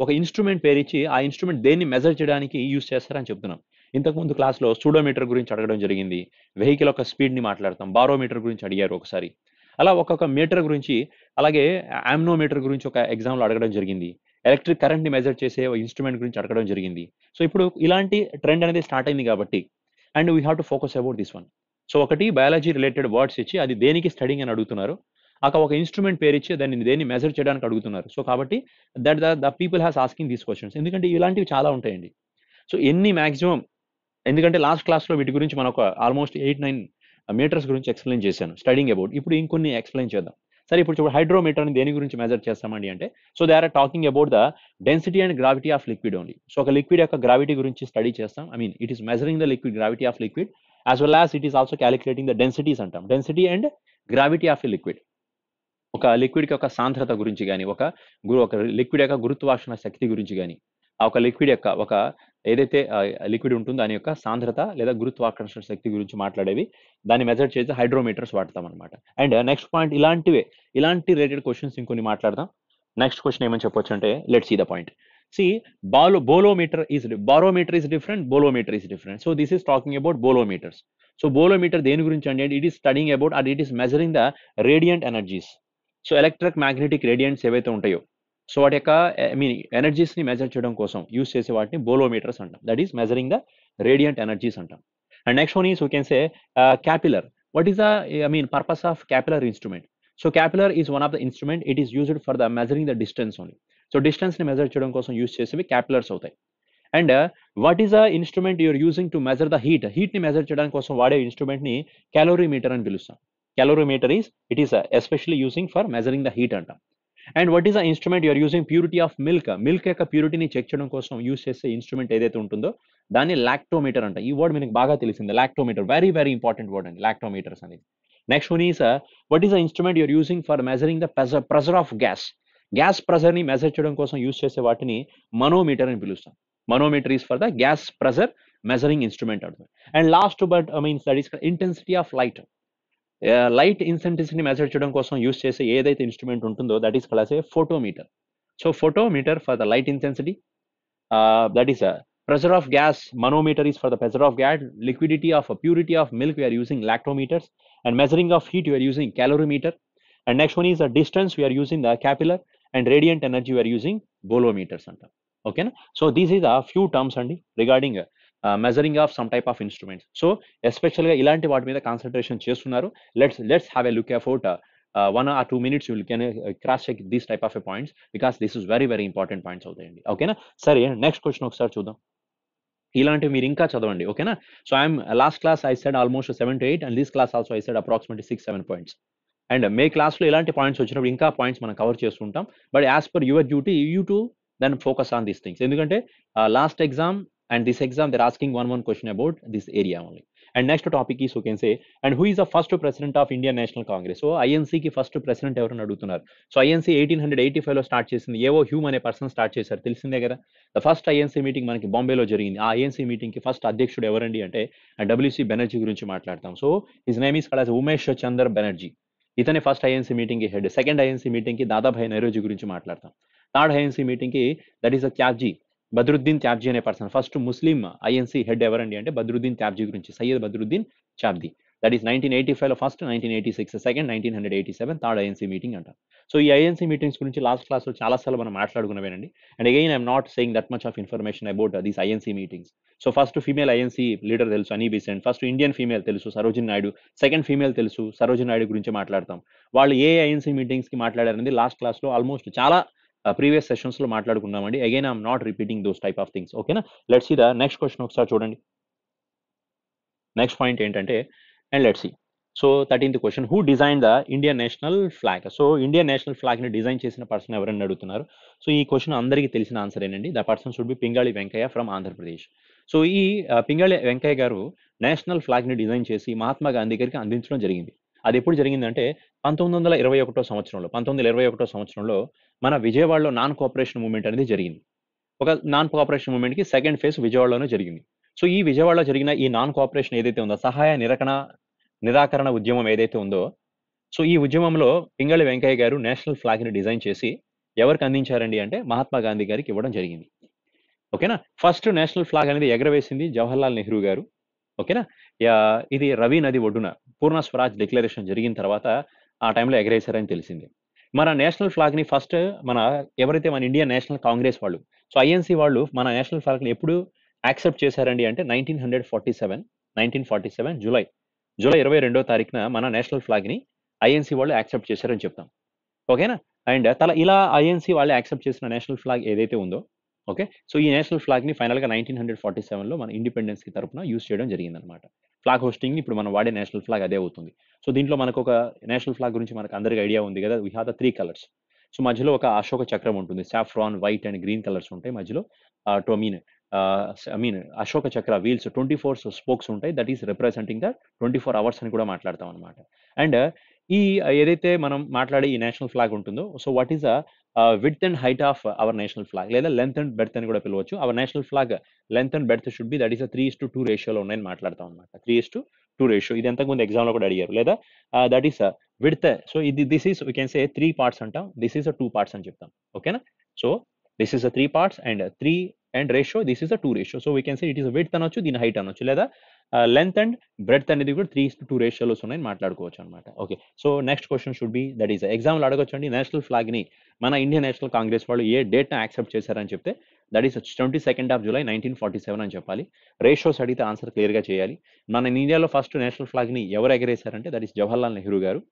ఒక ఇన్స్ట్రుమెంట్ పేరు ఇచ్చి ఆ ఇన్స్ట్రుమెంట్ దేన్ని మెజర్ చేయడానికి యూస్ చేస్తారని చెప్తున్నాం ఇంతకుముందు క్లాస్లో స్టూడోమీటర్ గురించి అడగడం జరిగింది వెహికల్ యొక్క స్పీడ్ని మాట్లాడతాం బారోమీటర్ గురించి అడిగారు ఒకసారి అలా ఒక్కొక్క మీటర్ గురించి అలాగే ఆమ్నోమీటర్ గురించి ఒక ఎగ్జామ్లో అడగడం జరిగింది ఎలక్ట్రిక్ కరెంట్ని మెజర్ చేసే ఇన్స్ట్రుమెంట్ గురించి అడగడం జరిగింది సో ఇప్పుడు ఇలాంటి ట్రెండ్ అనేది స్టార్ట్ అయింది కాబట్టి and we have to focus about this one so ఒకటి బయాలజీ రిలేటెడ్ వర్డ్స్ ఇచ్చి అది దేనికి స్టడింగ్ అని అడుగుతున్నారు అక్కడ ఒక ఇన్స్ట్రుమెంట్ పేరు ఇచ్చి దాన్ని దేన్ని మెజర్ చేయడానికి అడుగుతున్నారు సో కాబట్టి that the the people has asking these questions ఎందుకంటే ఇలాంటివి చాలా ఉంటాయండి సో ఎన్ని మ్యాక్సిమం ఎందుకంటే లాస్ట్ క్లాస్లో వీటి గురించి మనం ఒక ఆల్మోస్ట్ ఎయిట్ నైన్ మీటర్స్ గురించి ఎక్స్ప్లెయిన్ చేశాను స్టడింగ్ అబౌట్ ఇప్పుడు ఇంకొన్ని ఎక్స్ప్లెయిన్ చేద్దాం సరే ఇప్పుడు హైడ్రోమీటర్ హైడ్రోమీటర్ని దేని గురించి మెజర్ చేస్తామండి అంటే so they are talking about the density and gravity of liquid only so ఒక లిక్విడ్ యొక్క గ్రావిటీ గురించి స్టడీ చేస్తాం I mean it is measuring the liquid gravity of liquid as well as it is also calculating the densities అంటాం density and gravity of a liquid ఒక లిక్విడ్కి ఒక సాంద్రత గురించి కానీ ఒక ఒక లిక్విడ్ యొక్క గురుత్వాకర్షణ శక్తి గురించి కానీ ఆ ఒక లిక్విడ్ యొక్క ఒక ఏదైతే లిక్విడ్ ఉంటుందో దాని యొక్క సాంద్రత లేదా గురుత్వాకర్షణ శక్తి గురించి మాట్లాడేవి దాన్ని మెజర్ చేసి హైడ్రోమీటర్స్ వాడతాం అనమాట అండ్ నెక్స్ట్ పాయింట్ ఇలాంటివే ఇలాంటి రిలేటెడ్ క్వశ్చన్స్ ఇంకొన్ని మాట్లాడదాం నెక్స్ట్ క్వశ్చన్ ఏమని చెప్పొచ్చు అంటే let see the point see బాలో bolometer is barometer is different bolometer is different so this is talking about bolometers so bolometer దేని గురించి అండి it is studying about and it is measuring the radiant energies so electric magnetic radiants ఏవైతే ఉంటాయో so వాటి యొక్క I mean ఎనర్జీస్ని measure చేయడం కోసం use చేసే వాటిని బోలోమీటర్స్ అంటాం that is measuring the radiant energies అంటాం and next one is you can say capillary what is the i mean purpose of capillary instrument so capillary is one of the instrument it is used for the measuring the distance only so distance ni measure cheyadam kosam use చేసేవి capillars అవుతాయి and what is a instrument you're using to measure the heat heat ని measure చేయడానికి కోసం వాడే instrument ని calorimeter అని పిలుస్తాం calorimeter is it is especially using for measuring the heat అంటాం and what is a instrument you're using purity of milk milk యొక్క ప్యూరిటీని చెక్ చేయడం కోసం యూస్ చేసే ఇన్స్ట్రుమెంట్ ఏదైతే ఉంటుందో దాన్ని లాక్టోమీటర్ అంట ఈ వర్డ్ మీకు బాగా తెలిసింది lactometer very very important word అండి లాక్టోమీటర్స్ అనేది next one is what is a instrument you're using for measuring the pressure of gas gas ప్రెజర్ని మెజర్ చేయడం కోసం యూజ్ చేసే వాటిని మనోమీటర్ అని పిలుస్తాం manometer is for the gas pressure measuring instrument అంటుంది and last but I means that is intensity of light light ఇన్సెంటివ్స్ని measure చేయడం కోసం యూస్ చేసే ఏదైతే ఇన్స్ట్రుమెంట్ ఉంటుందో that is కలాస్ A photometer so photometer for the light intensity that is pressure of gas manometer is for the pressure of gas liquidity of purity of milk we're using lactometers and measuring of heat we're using calorimeter and next one is the distance we're using the capillary and radiant energy we're using bolometers అంటారు ఓకేనా so these is a few terms అండి regarding measuring of some type of instruments so ఎస్పెషల్గా ఇలాంటి వాటి మీద concentration చేస్తున్నారు let's let's have a look about one or two minutes you can cross check these type of a points because this is very very important points అవుతాయండి ఓకేనా సరే next question ఒకసారి చూద్దాం ఇలాంటివి మీరు ఇంకా చదవండి ఓకేనా so I'm last class I said almost seven to eight and this class also I said approximately six seven points and my క్లాస్లో ఇలాంటి పాయింట్స్ వచ్చినప్పుడు ఇంకా పాయింట్స్ మనం కవర్ చేస్తుంటాం but as per your duty you to then focus on these things ఎందుకంటే last exam and this exam they're asking one one question about this area only and next topic is you can say and who is the first president of Indian National Congress so ఐఎన్సీకి first president ఎవరని అడుగుతున్నారు so INC eighteen hundred eighty five లో start చేసింది A O Hume అనే person start చేశారు తెలిసిందే కదా the first INC meeting మనకి బాంబేలో జరిగింది ఆ ఐఎన్సీ కి ఫస్ట్ అధ్యక్షుడు ఎవరండి అంటే డబ్ల్యూసీ బెనర్జీ గురించి మాట్లాడతాం సో హిజ్ నేమ్ ఈస్ కడాస్ ఉమేష్ చందర్ బెనర్జీ ఇతనే ఫస్ట్ ఐఎన్సీ కి హెడ్ సెకండ్ ఐఎన్సీ మీటింగ్ కి దాదాభాయ్ నెహ్రోజీ గురించి మాట్లాడతాం థర్డ్ ఐఎన్సీ కి దట్ ఈస్ అ క్యాబ్జీ బద్రుద్దీన్ త్యాబ్జీ అనే person first Muslim INC head ఎవరండి అంటే బద్రుద్దీన్ త్యాబ్జీ గురించి Syed Badruddin Tyabji that is nineteen eighty five first nineteen eighty six second nineteen hundred eighty seven third INC meeting అంట సో ఈ ఐఎన్సీ మీటింగ్స్ గురించి లాస్ట్ క్లాస్లో సార్లు మనం మాట్లాడుకునేవేనండి and again I'm not saying that much of information about these INC meetings so first female INC leader తెలుసు Annie first Indian female తెలుసు సరోజిన్ Naidu second female తెలుసు సరోజిన్ నాయుడు గురించి మాట్లాడతాం వాళ్ళు ఏ ఐఎన్సీ మీటింగ్స్కి మాట్లాడారనేది లాస్ట్ క్లాస్లో ఆల్మోస్ట్ చాలా ప్రీవియస్ సెషన్స్ లో మాట్లాడుకున్నామండి again I'm not repeating those type of things ఓకేనా let's see the next question ఒకసారి చూడండి నెక్స్ట్ పాయింట్ ఏంటంటే and let's see so thirteenth question who design the Indian national flag so Indian national ఫ్లాగ్ని design చేసిన person ఎవరైనా అడుగుతున్నారు so ఈ question అందరికీ తెలిసిన ఆన్సర్ ఏంటండి the person should be Pingali Venkayya from Andhra Pradesh so ఈ పింగాళి వెంకయ్య గారు నేషనల్ ఫ్లాగ్ని డిజైన్ చేసి మహాత్మా గాంధీ గారికి అందించడం జరిగింది అది ఎప్పుడు జరిగిందంటే పంతొమ్మిది వందల ఇరవై ఒకటో సంవత్సరంలో పంతొమ్మిది వందల ఇరవై ఒకటో సంవత్సరంలో మన విజయవాడలో నాన్ కోఆపరేషన్ మూవ్మెంట్ అనేది జరిగింది ఒక నాన్ కోఆపరేషన్ మూవ్మెంట్కి సెకండ్ ఫేజ్ విజయవాడలోనే జరిగింది సో ఈ విజయవాడలో జరిగిన ఈ నాన్ కోఆపరేషన్ ఏదైతే ఉందో సహాయ నిరకణ నిరాకరణ ఉద్యమం ఏదైతే ఉందో సో ఈ ఉద్యమంలో పింగళి వెంకయ్య గారు నేషనల్ ఫ్లాగ్ని డిజైన్ చేసి ఎవరికి అందించారండి అంటే మహాత్మా గాంధీ గారికి ఇవ్వడం జరిగింది ఓకేనా ఫస్ట్ నేషనల్ ఫ్లాగ్ అనేది ఎగరవేసింది జవహర్లాల్ నెహ్రూ గారు ఓకేనా ఇది రవి నది ఒడ్డున పూర్ణ స్వరాజ్ డిక్లరేషన్ జరిగిన తర్వాత ఆ టైంలో ఎగరేశారని తెలిసింది మన నేషనల్ ఫ్లాగ్ని ఫస్ట్ మన ఎవరైతే మన ఇండియన్ నేషనల్ కాంగ్రెస్ వాళ్ళు సో ఐఎన్సీ వాళ్ళు మన నేషనల్ ఫ్లాగ్ని ఎప్పుడు యాక్సెప్ట్ చేశారండి అంటే nineteen hundred forty seven nineteen forty seven July July ఇరవై రెండో తారీఖున మన నేషనల్ ఫ్లాగ్ని ఐఎన్సీ వాళ్ళు యాక్సెప్ట్ చేశారని చెప్తాం ఓకేనా అండ్ తల ఇలా ఐఎన్సీ వాళ్ళు యాక్సెప్ట్ చేసిన నేషనల్ ఫ్లాగ్ ఏదైతే ఉందో ఓకే సో ఈ నేషనల్ ఫ్లాగ్ని ఫైనల్గా నైన్టీన్ హండ్రెడ్ ఫార్టీ సెవెన్లో మన ఇండిపెండెన్స్కి తరఫున యూజ్ చేయడం జరిగిందనమాట ఫ్లాగ్ హోస్టింగ్ ఇప్పుడు మనం వాడే నేషనల్ ఫ్లాగ్ అదే అవుతుంది సో దీంట్లో మనకు ఒక నేషనల్ ఫ్లాగ్ గురించి మనకు అందరికీ ఐడియా ఉంది కదా we have the three colours so మధ్యలో ఒక అశోక చక్రం ఉంటుంది saffron white and green colours ఉంటాయి మధ్యలో టొమీన్ I mean Ashoka chakra wheels twenty four spokes ఉంటాయి that is representing the twenty four hours అని కూడా మాట్లాడతాం అనమాట అండ్ ఈ ఏదైతే మనం మాట్లాడే ఈ నేషనల్ ఫ్లాగ్ ఉంటుందో so what is a width and height of our national flag లేదా లెంత్ అండ్ బెర్త్ అని కూడా పిలవచ్చు our national flag length and breadth should be that is three is to two రేషియోలో ఉన్నాయని మాట్లాడతాం అనమాట three is to two ratio ఇది ఎంతకుముందు ఎగ్జామ్లో కూడా అడిగారు లేదా దట్ ఈస్ విడ్త్ సో ఇది this is we can say three parts అంటాం దిస్ ఈస్ టూ పార్ట్స్ అని చెప్తాం ఓకేనా so this is three parts and three and ratio this is a two ratio so we can say it is with అనొచ్చు దీని height అనొచ్చు లేదా length and breadth అనేది కూడా త్రీ టూ రేషియోలోస్ ఉన్నాయని మాట్లాడుకోవచ్చు అనమాట okay so next question should be that is ఎగ్జామ్లో అడగొచ్చండి నేషనల్ ఫ్లాగ్ని మన ఇండియన్ నేషనల్ కాంగ్రెస్ వాళ్ళు ఏ డేట్ యాక్సెప్ట్ చేశారని చెప్తే that is twenty second of July nineteen forty seven అని చెప్పాలి రేషియోస్ అడిగితే ఆన్సర్ క్లియర్గా చేయాలి మన ఇండియాలో ఫస్ట్ నేషనల్ ఫ్లాగ్ని ఎవరు ఎగరేశారంటే దట్ ఈస్ జవహర్లాల్ నెహ్రూ గారు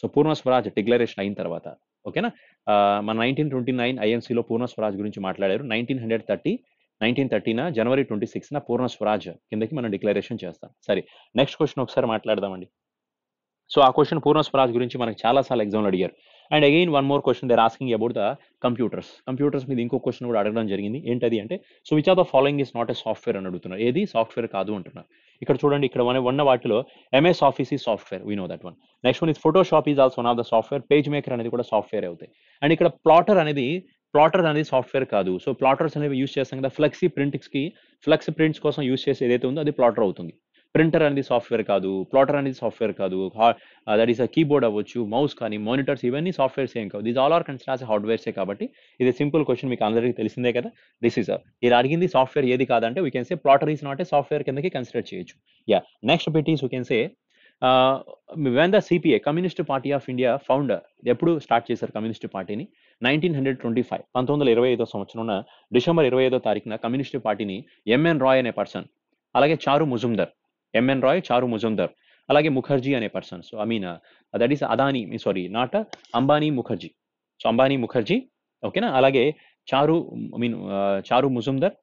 సో పూర్ణ స్వరాజ్ డిక్లరేషన్ అయిన తర్వాత ఓకేనా uh, మన నైన్టీన్ ట్వంటీ నైన్ ఐఎన్సీలో పూర్ణ స్వరాజ్ గురించి మాట్లాడారు నైన్టీన్ హండ్రెడ్ థర్టీ నైన్టీన్ థర్టీన జనవరి ట్వంటీ సిక్స్న పూర్ణ స్వరాజ్ కిందకి మనం డిక్లరేషన్ చేస్తాం సరే నెక్స్ట్ క్వశ్చన్ ఒకసారి మాట్లాడదామండి సో ఆ క్వశ్చన్ పూర్ణ స్వరాజ్ గురించి చాలా చాలాసార్లు ఎగ్జామ్లు అడిగారు and again one more question there asking about the computers computers మీద ఇంకో క్వశ్చన్ కూడా అడగడం జరిగింది ఏంటది అంటే so which are the following is not a software అని అడుగుతున్నారు ఏది సాఫ్ట్వేర్ కాదు అంటున్నారు ఇక్కడ చూడండి ఇక్కడ ఉన్న వాటిలో ఎంఎస్ ఆఫీస్ ఈ software we know that one next one is Photoshop is also one of the software PageMaker అనేది కూడా సాఫ్ట్వేర్ అవుతాయి అండ్ ఇక్కడ ప్లాటర్ అనేది ప్లాటర్ అనేది సాఫ్ట్వేర్ కాదు సో ప్లాటర్స్ అనేవి యూస్ చేస్తాం కదా ఫ్లెక్సీ ప్రింట్స్కి ఫ్లెక్స్ ప్రింట్స్ కోసం యూస్ చేసి ఏదైతే ఉందో అది ప్లాటర్ అవుతుంది ప్రింటర్ అనేది సాఫ్ట్వేర్ కాదు ప్లాటర్ అనేది సాఫ్ట్వేర్ కాదు దట్ ఈస్ అ కీబోర్డ్ అవ్వచ్చు మౌస్ కానీ మానిటర్స్ ఇవన్నీ సాఫ్ట్వేర్స్ ఏం కాదు దీస్ ఆల్ ఆర్ కన్సిడర్స్ హార్డ్వేర్సే కాబట్టి ఇది సింపుల్ క్వశ్చన్ మీకు అందరికీ తెలిసిందే కదా దిస్ ఇస్ ఇది అడిగింది సాఫ్ట్వేర్ ఏది కాదంటే we can say plotter is not a software కిందకి కన్సిడర్ చేయొచ్చు yeah next bit is we can say when the CPI Communist Party of India founder ఎప్పుడు స్టార్ట్ చేశారు కమ్యూనిస్ట్ పార్టీని నైన్టీన్ హండ్రెడ్ ట్వంటీ ఫైవ్ పంతొమ్మిది వందల ఇరవై ఐదో సంవత్సరంన డిసెంబర్ ఇరవై ఐదో తారీఖున కమ్యూనిస్ట్ పార్టీని ఎంఎన్ రాయ్ అనే పర్సన్ అలాగే చారు ముజుందర్ ఎంఎన్ రాయ్ చారు ముజుందర్ అలాగే ముఖర్జీ అనే person so I mean that is Adani sorry not Ambani Mukherjee so Ambani Mukherjee ఓకేనా అలాగే Charu I mean Charu Majumdar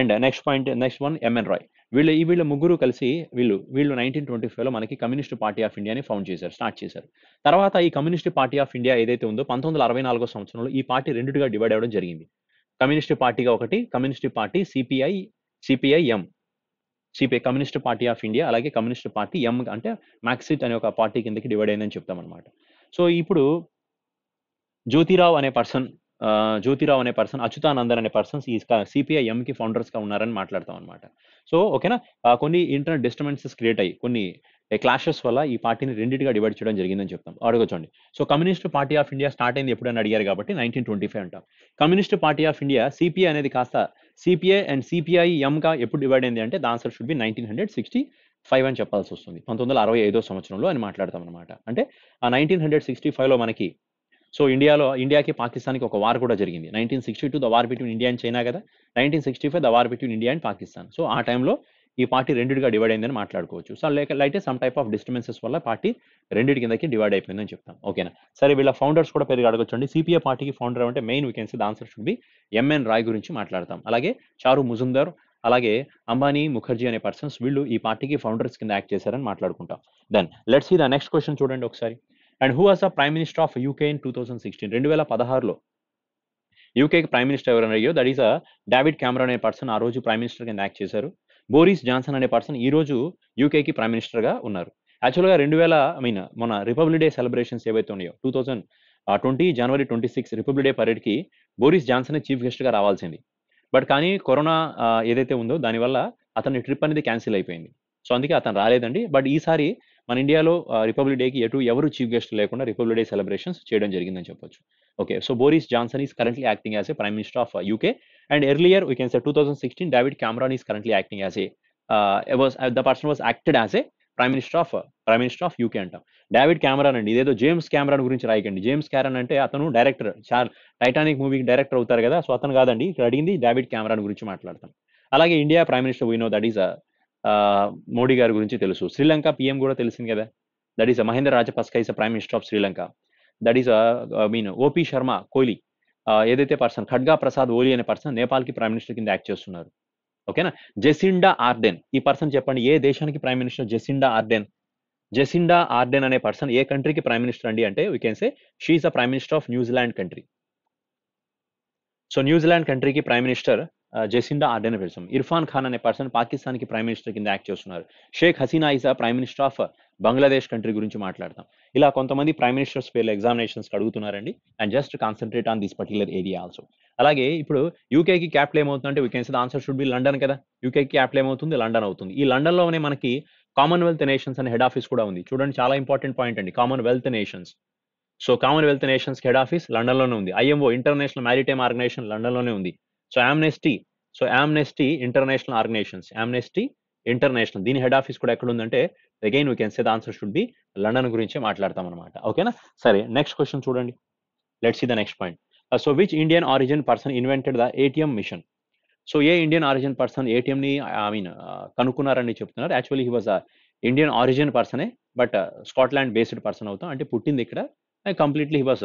and next point next one MN Roy వీళ్ళు ఈ వీళ్ళ ముగ్గురు కలిసి వీళ్ళు వీళ్ళు నైన్టీన్ ట్వంటీ ఫైవ్లో మనకి కమ్యూనిస్ట్ పార్టీ ఆఫ్ ఇండియాని ఫౌండ్ చేశారు స్టార్ట్ చేశారు తర్వాత ఈ కమ్యూనిస్ట్ పార్టీ ఆఫ్ ఇండియా ఏదైతే ఉందో పంతొమ్మిది అరవై నాలుగో సంవత్సరంలో ఈ పార్టీ రెండుగా డివైడ్ అవ్వడం జరిగింది కమ్యూనిస్ట్ పార్టీగా ఒకటి Communist Party CPI CPIM CPI Communist Party of India అలాగే కమ్యూనిస్ట్ పార్టీ ఎం అంటే మ్యాక్సిట్ అనే ఒక పార్టీ కిందకి డివైడ్ అయిందని చెప్తాం సో ఇప్పుడు జ్యోతిరావు అనే పర్సన్ జ్యోతిరావు అనే పర్సన్ అచ్యుతానందన్ అనే పర్సన్స్ ఈ సిపిఐ ఎంకి ఫౌండర్స్గా ఉన్నారని మాట్లాడతాం అనమాట సో ఓకేనా కొన్ని ఇంటర్నెట్ డిస్టర్బెన్సెస్ క్రియేట్ అయ్యి కొన్ని క్లాషెస్ వల్ల ఈ పార్టీని రెండింటిగా డివైడ్ చేయడం జరిగిందని చెప్తాం అడగొచ్చండి so Communist Party of India start అయింది ఎప్పుడని అడిగారు కాబట్టి నైన్టీన్ ట్వంటీ ఫైవ్ అంటాం Communist Party of India CPI అనేది కాస్త సిపిఐ అండ్ సిపిఐ ఎంగా ఎప్పుడు డివైడ్ అయింది అంటే answer should be nineteen hundred sixty five అని చెప్పాల్సి వస్తుంది పంతొమ్మిది వందల అరవై ఐదో సంవత్సరంలో అని మాట్లాడతాం అనమాట అంటే ఆ నైన్టీన్ హండ్రెడ్ సిక్స్టీ ఫైవ్లో మనకి సో ఇండియాలో ఇండియాకి పాకిస్తాన్కి ఒక వార్ కూడా జరిగింది nineteen sixty two the war between India and China కదా nineteen sixty five the war between India and Pakistan so ఆ టైంలో ఈ పార్టీ రెండింటిగా డివైడ్ అయిందని మాట్లాడుకోవచ్చు సో లేక లైటే సమ్ టైప్ ఆఫ్ డిస్టర్బెన్సెస్ వల్ల పార్టీ రెండింటి కిందకి డివైడ్ అయిపోయిందని చెప్తాం ఓకేనా సరే వీళ్ళ ఫౌండర్స్ కూడా పెరిగి అడగొచ్చండి సిపిఐ పార్టీకి ఫౌండర్ అంటే main the answer should be MN Roy గురించి మాట్లాడతాం అలాగే చారు ముజుందర్ అలాగే అంబానీ ముఖర్జీ అనే పర్సన్స్ వీళ్ళు ఈ పార్టీకి ఫౌండర్స్ కింద యాక్ట్ చేశారని మాట్లాడుకుంటాం దెన్ లెట్స్ ఈ ద నెక్స్ట్ క్వశ్చన్ చూడండి ఒకసారి and who was the prime minister of UK in two thousand sixteen రెండు వేల పదహారులో యూకేకి ప్రైమ్ మినిస్టర్ ఎవరైనా అయ్యో దట్ ఈస్ డావిడ్ క్యామరాన్ అనే పర్సన్ ఆ రోజు ప్రైమ్ మినిస్టర్ కింద యాక్ట్ చేశారు బోరిస్ జాన్సన్ అనే పర్సన్ ఈ రోజు యూకేకి ప్రైమ్ మినిస్టర్గా ఉన్నారు యాక్చువల్గా రెండు వేల ఐ మీన్ మన రిపబ్లిక్ డే సెలబ్రేషన్స్ ఏవైతే ఉన్నాయో టూ థౌసండ్ ట్వంటీ జనవరి ట్వంటీ సిక్స్ రిపబ్లిక్ డే పరేడ్కి బోరిస్ జాన్సన్ చీఫ్ గెస్ట్గా రావాల్సింది బట్ కానీ కరోనా uh, ఏదైతే ఉందో దానివల్ల అతని ట్రిప్ అనేది క్యాన్సిల్ అయిపోయింది సో అందుకే అతను రాలేదండి బట్ ఈసారి మన ఇండియాలో రిపబ్లిక్ డేకి ఎటు ఎవరు చీఫ్ గెస్ట్ లేకుండా రిపబ్లిక్ డే సెలబ్రేషన్స్ చేయడం జరిగిందని చెప్పొచ్చు okay so Boris Johnson is currently acting as a prime minister of UK and earlier we can say two thousand sixteen David Cameron is currently acting as a the person was acted as a prime minister of prime minister of UK అంటాం David Cameron అండి ఇదేదో James Cameron గురించి రాయకండి James Cameron అంటే అతను director చార్ Titanic మూవీకి director అవుతారు కదా సో అతను కాదండి ఇక్కడ అడిగింది డేవిడ్ క్యామరాన్ గురించి మాట్లాడతాం అలాగే India prime minister we know that is Modi గారి గురించి తెలుసు శ్రీలంక పిఎం కూడా తెలిసింది కదా that is Mahendra is a prime minister of Sri Lanka that is I mean OP Sharma Kohli ఏదైతే పర్సన్ ఖడ్గా ప్రసాద్ ఓలీ అనే పర్సన్ నేపాల్కి ప్రైమ్ మినిస్టర్ కింద యాక్ట్ చేస్తున్నారు ఓకేనా జెసిండా ఆర్డెన్ ఈ పర్సన్ చెప్పండి ఏ దేశానికి prime minister Jacinda Ardern Jacinda Ardern అనే పర్సన్ ఏ కంట్రీకి ప్రైమ్ మినిస్టర్ అండి అంటే we can say she is a prime minister of New Zealand country so New Zealand కంట్రీకి ప్రైమ్ మినిస్టర్ జెసిండా ఆర్డెన్ పిలిచాం ఇర్ఫాన్ ఖాన్ అనే పర్సన్ పాకిస్తాన్కి ప్రైమ్ మినిస్టర్ కింద యాక్ట్ చేస్తున్నారు Sheikh Hasina is prime minister of Bangladesh country గురించి మాట్లాడతాం ఇలా కొంతమంది ప్రైమ్ మినిస్టర్స్ పేర్లు ఎగ్జామినేషన్స్కి అడుగుతున్నారండి and just concentrate on this particular area also అలాగే ఇప్పుడు యూకేకి క్యాపిటల్ ఏమవుతుందంటే we can say answer should be London కదా యూకేకి క్యాపిటల్ ఏమవుతుంది లండన్ అవుతుంది ఈ లండన్లోనే మనకి కామన్వెల్త్ నేషన్స్ అనే హెడ్ ఆఫీస్ కూడా ఉంది చూడండి చాలా ఇంపార్టెంట్ పాయింట్ అండి Commonwealth Nations so Commonwealth Nations head office లండన్లోనే ఉంది ఐఎంఓ ఇంటర్నేషనల్ మ్యారిటైమ్ ఆర్గనైజేషన్ లండన్లోనే ఉంది so Amnesty so Amnesty international organisations Amnesty International దీని హెడ్ ఆఫీస్ కూడా ఎక్కడ ఉందంటే again we can say the answer should be London గురించి మాట్లాడతాం అనమాట ఓకేనా సరే నెక్స్ట్ క్వశ్చన్ చూడండి let see the next point so which Indian origin person invented the ATM machine so ఏ ఇండియన్ ఆరిజిన్ పర్సన్ ఏటీఎంని ఐ మీన్ కనుక్కున్నారని చెప్తున్నారు actually he was a Indian origin పర్సనే బట్ స్కాట్లాండ్ బేస్డ్ పర్సన్ అవుతాం అంటే పుట్టింది ఇక్కడ completely he was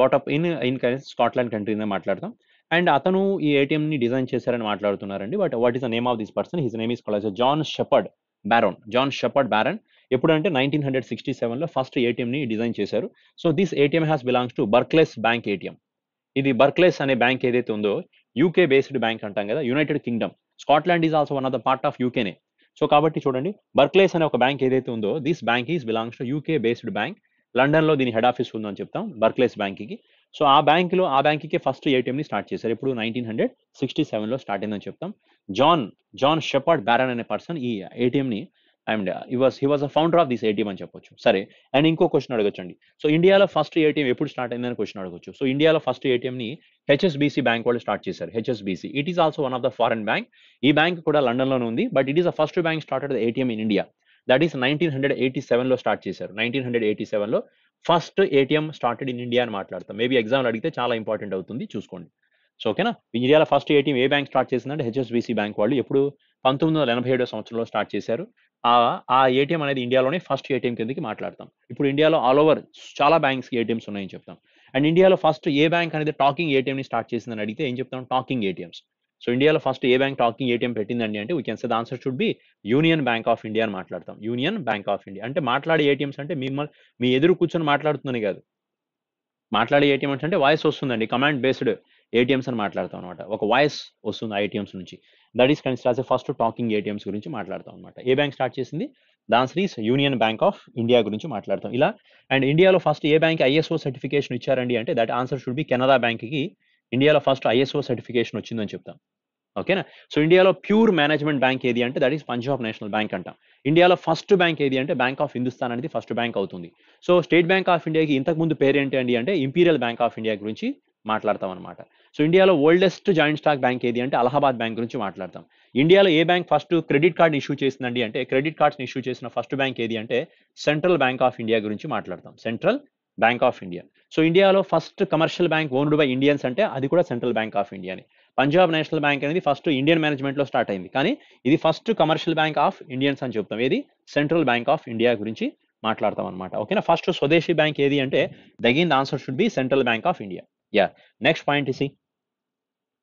what up in in Scotland కంట్రీనే మాట్లాడతాం అండ్ అతను ఈ ఏటీఎంని డిజైన్ చేశారని మాట్లాడుతున్నారండి but what is the name of this person his name is call John Shepherd Barron John Shepherd Barron ఎప్పుడంటే నైన్టీన్ హండ్రెడ్ సిక్స్టీ సెవెన్లో first ఏటీఎంని డిజైన్ చేశారు so this ATM has belongs to Barclays bank ATM ఇది Barclays అనే bank ఏదైతే ఉందో UK based bank అంటాం కదా United Kingdom Scotland is also one of the part of యూకేనే సో కాబట్టి చూడండి బర్క్లేస్ అనే ఒక బ్యాంక్ ఏదైతే ఉందో this bank is belongs to UK based bank లండన్లో దీని హెడ్ ఆఫీస్ ఉందని చెప్తాం బర్క్లేస్ బ్యాంక్కి సో ఆ లో ఆ బ్యాంక్కి ఫస్ట్ ఏటీఎంని స్టార్ట్ చేశారు ఇప్పుడు నైన్టీన్ హండ్రెడ్ సిక్స్టీ సెవెన్లో స్టార్ట్ అయిందని చెప్తాం జాన్ జాన్ షెపార్డ్ బ్యారన్ అనే పర్సన్ ఈ ఏటీఎంని and he was he was a founder of this ATM అని చెప్పొచ్చు సరే అండ్ ఇంకో క్వశ్చన్ అడగొచ్చండి సో ఇండియాలో ఫస్ట్ ఏటీఎం ఎప్పుడు స్టార్ట్ అయిందని క్వశ్చన్ అడగొచ్చు సో ఇండియాలో ఫస్ట్ ఏటీఎంని హెచ్ఎస్బిసి బ్యాంక్ వాళ్ళు స్టార్ట్ చేశారు HSBC it is also one of the foreign bank ఈ బ్యాంక్ కూడా లండన్లోనే ఉంది but it is a first bank start ATM in India that is nineteen hundred eighty సెవెన్లో స్టార్ట్ చేశారు నైన్టీన్ హండ్రెడ్ ఎయిటీ సెవెన్లో first ATM started in India అని మాట్లాడతాం maybe exam అడిగితే చాలా ఇంపార్టెంట్ అవుతుంది చూసుకోండి సో ఓకేనా ఇండియాలో ఫస్ట్ ఏటీఎం ఏ బ్యాంక్ స్టార్ట్ చేసిందంటే హెచ్ఎస్బిసి బ్యాంక్ వాళ్ళు ఎప్పుడు పంతొమ్మిది వందల ఎనభై ఏడో సంవత్సరంలో స్టార్ట్ చేశారు ఆ ఏటీఎం అనేది ఇండియాలోనే ఫస్ట్ ఏటీఎం కిందకి మాట్లాడతాం ఇప్పుడు ఇండియాలో ఆల్ ఓవర్ చాలా బ్యాంక్స్ ఏటీఎంస్ ఉన్నాయని చెప్తాం అండ్ ఇండియాలో ఫస్ట్ ఏ బ్యాంక్ అనేది టాకింగ్ ఏటీఎంని స్టార్ట్ చేసిందని అడిగితే ఏం చెప్తాం టాకింగ్ ఏటీఎంస్ సో ఇండియాలో ఫస్ట్ ఏ బ్యాంక్ టాకింగ్ ఏటీఎం పెట్టిందండి అంటే we can say the answer should be Union Bank of India అని మాట్లాడతాం యూనియన్ బ్యాంక్ ఆఫ్ ఇండియా అంటే మాట్లాడే ఏటీఎంస్ అంటే మిమ్మల్ని మీ ఎదురు కూర్చొని మాట్లాడుతుంది కాదు మాట్లాడే ఏటీఎంస్ అంటే వాయిస్ వస్తుందండి కమాండ్ బేస్డ్ ఏటీఎంస్ అని మాట్లాడతాం అనమాట ఒక వాయిస్ వస్తుంది ఆ నుంచి that is consider first talking ATMs గురించి మాట్లాడతాం అనమాట ఏ బ్యాంక్ స్టార్ట్ చేసింది దాని యూనియన్ బ్యాంక్ ఆఫ్ ఇండియా గురించి మాట్లాడతాం ఇలా అండ్ ఇండియాలో ఫస్ట్ ఏ బ్యాంక్ ఐఎస్ఓ సర్టిఫికేషన్ ఇచ్చారండి అంటే that answer should be Canara బ్యాంక్కి ఇండియాలో ఫస్ట్ ఐఎస్ఓ సర్టిఫికేషన్ వచ్చిందని చెప్తాం ఓకేనా సో ఇండియాలో ప్యూర్ మేనేజ్మెంట్ బ్యాంక్ ఏది అంటే that is Punjab National Bank అంటాం ఇండియాలో ఫస్ట్ బ్యాంక్ ఏది అంటే బ్యాంక్ ఆఫ్ హిందుస్థాన్ అనేది ఫస్ట్ బ్యాంక్ అవుతుంది సో స్టేట్ బ్యాంక్ ఆఫ్ ఇండియాకి ఇంతకుముందు పేరు ఏంటి అండి అంటే ఇంపీరియల్ బ్యాంక్ ఆఫ్ ఇండియా గురించి మాట్లాడతాం అనమాట సో ఇండియాలో ఓల్డెస్ట్ జాయింట్ స్టాక్ బ్యాంక్ ఏది అంటే అలహాబాద్ బ్యాంక్ గురించి మాట్లాడతాం ఇండియాలో ఏ bank first credit card issue చేసిందండి అంటే క్రెడిట్ కార్డ్స్ ఇష్యూ చేసిన ఫస్ట్ బ్యాంక్ ఏది అంటే సెంట్రల్ బ్యాంక్ ఆఫ్ ఇండియా గురించి మాట్లాడతాం Central Bank of India so ఇండియాలో first commercial bank owned by Indians అంటే అది కూడా సెంట్రల్ బ్యాంక్ ఆఫ్ ఇండియాని పంజాబ్ నేషనల్ బ్యాంక్ అనేది ఫస్ట్ ఇండియన్ మేనేజ్మెంట్లో స్టార్ట్ అయింది కానీ ఇది first commercial bank of Indians అని చెప్తాం ఏది సెంట్రల్ బ్యాంక్ ఆఫ్ ఇండియా గురించి మాట్లాడతాం అనమాట ఓకేనా ఫస్ట్ స్వదేశీ బ్యాంక్ ఏది అంటే దగిన్ answer should be Central Bank of India yeah next point is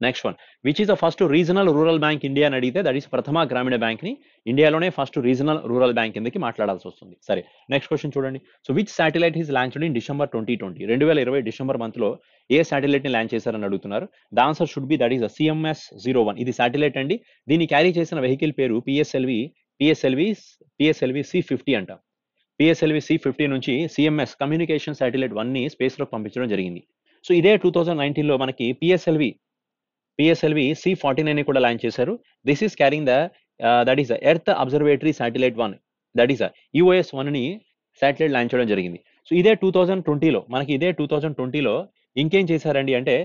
next one which is the first regional rural bank India అని అడిగితే దట్ ఈస్ ప్రథమ గ్రామీణ బ్యాంక్ ని ఇండియాలోనే ఫస్ట్ రీజనల్ రూరల్ బ్యాంక్ కిందకి మాట్లాడాల్సి వస్తుంది సరే నెక్స్ట్ క్వశ్చన్ చూడండి so which satellite is launch in December twenty twenty రెండు వేల ఇరవై డిసెంబర్ మంత్ లో ఏ శాటిలైట్ ని లాంచ్ చేశారని అడుగుతున్నారు the answer should be that is CMS zero one ఇది శాటిలైట్ అండి దీన్ని క్యారీ చేసిన వెహికల్ పేరు PSLV PSLV PSLV C fifty అంట పిఎస్ఎల్వి సి ఫిఫ్టీ నుంచి సిఎంఎస్ కమ్యూనికేషన్ శాటిలైట్ వన్ ని స్పేస్ లోకి పంపించడం జరిగింది సో ఇదే టూ థౌజండ్ లో మనకి PSLV PSLV C forty nine కూడా లాంచ్ చేశారు this is carrying the that is earth observatory satellite one that is EOS ని శాటిలైట్ లాంచ్ చేయడం జరిగింది సో ఇదే టూ థౌజండ్ ట్వంటీలో మనకి ఇదే టూ థౌజండ్ ట్వంటీలో ఇంకేం చేశారండి అంటే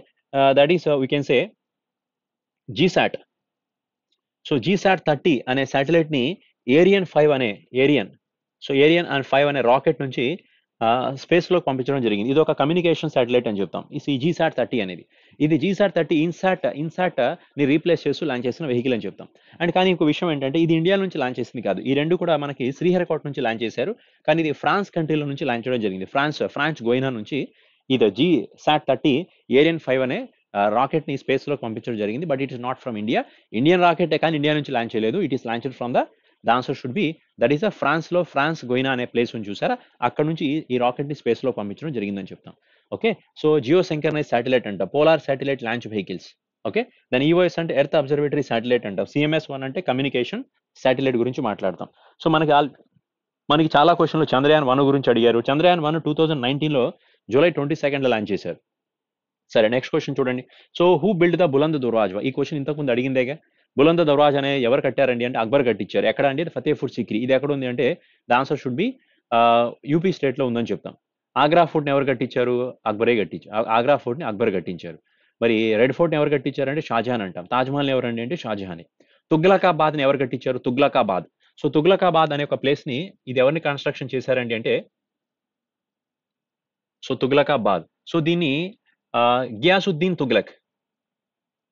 that is we can say GSAT so GSAT thirty అనే శాటిలైట్ ని ఏరియన్ ఫైవ్ అనే Ariane so Ariane and five అనే రాకెట్ నుంచి స్పేస్లోకి పంపించడం జరిగింది ఇది ఒక కమ్యూనికేషన్ శాటిలైట్ అని చెప్తాం ఈ జీసాట్ థర్టీ అనేది ఇది జీసాట్ థర్టీ ఇన్సాట్ ఇన్సాట్ ని రీప్లేస్ చేస్తూ లాంచ్ చేసిన వెహికల్ అని చెప్తాం అండ్ కానీ ఇంకో విషయం ఏంటంటే ఇది ఇండియా నుంచి లాంచ్ చేసింది కాదు ఈ రెండు కూడా మనకి శ్రీహరికోట నుంచి లాంచ్ చేశారు కానీ ఇది ఫ్రాన్స్ కంట్రీలో నుంచి లాంచ్ చేయడం జరిగింది ఫ్రాన్స్ ఫ్రాన్స్ గోయినా నుంచి ఇది GSAT thirty Ariane five అనే రాకెట్ ని స్పేస్ లో పంపించడం జరిగింది but it is not from India Indian rocket కానీ ఇండియా నుంచి లాంచ్ చేయలేదు it is launched from the the answer should be that is the ఫ్రాన్స్లో ఫ్రాన్స్ గోయినా అనే ప్లేస్ ఉంది చూసారా అక్కడ నుంచి ఈ రాకెట్ని స్పేస్లో పంపించడం జరిగిందని చెప్తాం okay so geosynchronous satellite అంట polar satellite launch vehicles okay దాని ఈవోఎస్ అంటే ఎర్త్ అబ్జర్వేటరీ శాటిలైట్ అంటాం సిఎంఎస్ వన్ అంటే కమ్యూనికేషన్ శాటిలైట్ గురించి మాట్లాడతాం సో మనకి ఆల్ మనకి చాలా క్వశ్చన్లు చంద్రయాన్ వన్ గురించి అడిగారు చంద్రయాన్ వన్ టూ థౌజండ్ నైన్టీన్లో జూలై ట్వంటీ సెకండ్లో లాంచ్ చేశారు సరే నెక్స్ట్ క్వశ్చన్ చూడండి so who build the Buland Darwaza ఈ క్వశ్చన్ ఇంతకుముందు అడిగిందేగా బులంద దర్వాజ్ అనే ఎవరు కట్టారండి అంటే అక్బర్ కట్టించారు ఎక్కడ అంటే ఫతేపూర్ సిక్రీ ఇది ఎక్కడ ఉంది అంటే the answer should be UP state లో ఉందని చెప్తాం ఆగ్రా ఫోర్ట్ని ఎవరు కట్టించారు అక్బరే కట్టించారు ఆగ్రా ఫోర్ట్ని అక్బర్ కట్టించారు మరి రెడ్ ఫోర్ట్ని ఎవరు కట్టించారంటే షాజహాన్ అంటాం తాజ్మహల్ ఎవరండి అంటే షాజహానే తుగ్లకాబాద్ని ఎవరు కట్టించారు తుగ్లకాబాద్ సో తుగ్లకాబాద్ అనే ఒక ప్లేస్ని ఇది ఎవరిని కన్స్ట్రక్షన్ చేశారండి అంటే సో తుగ్లకాబాద్ సో దీన్ని గియాసుద్దీన్ తుగ్లక్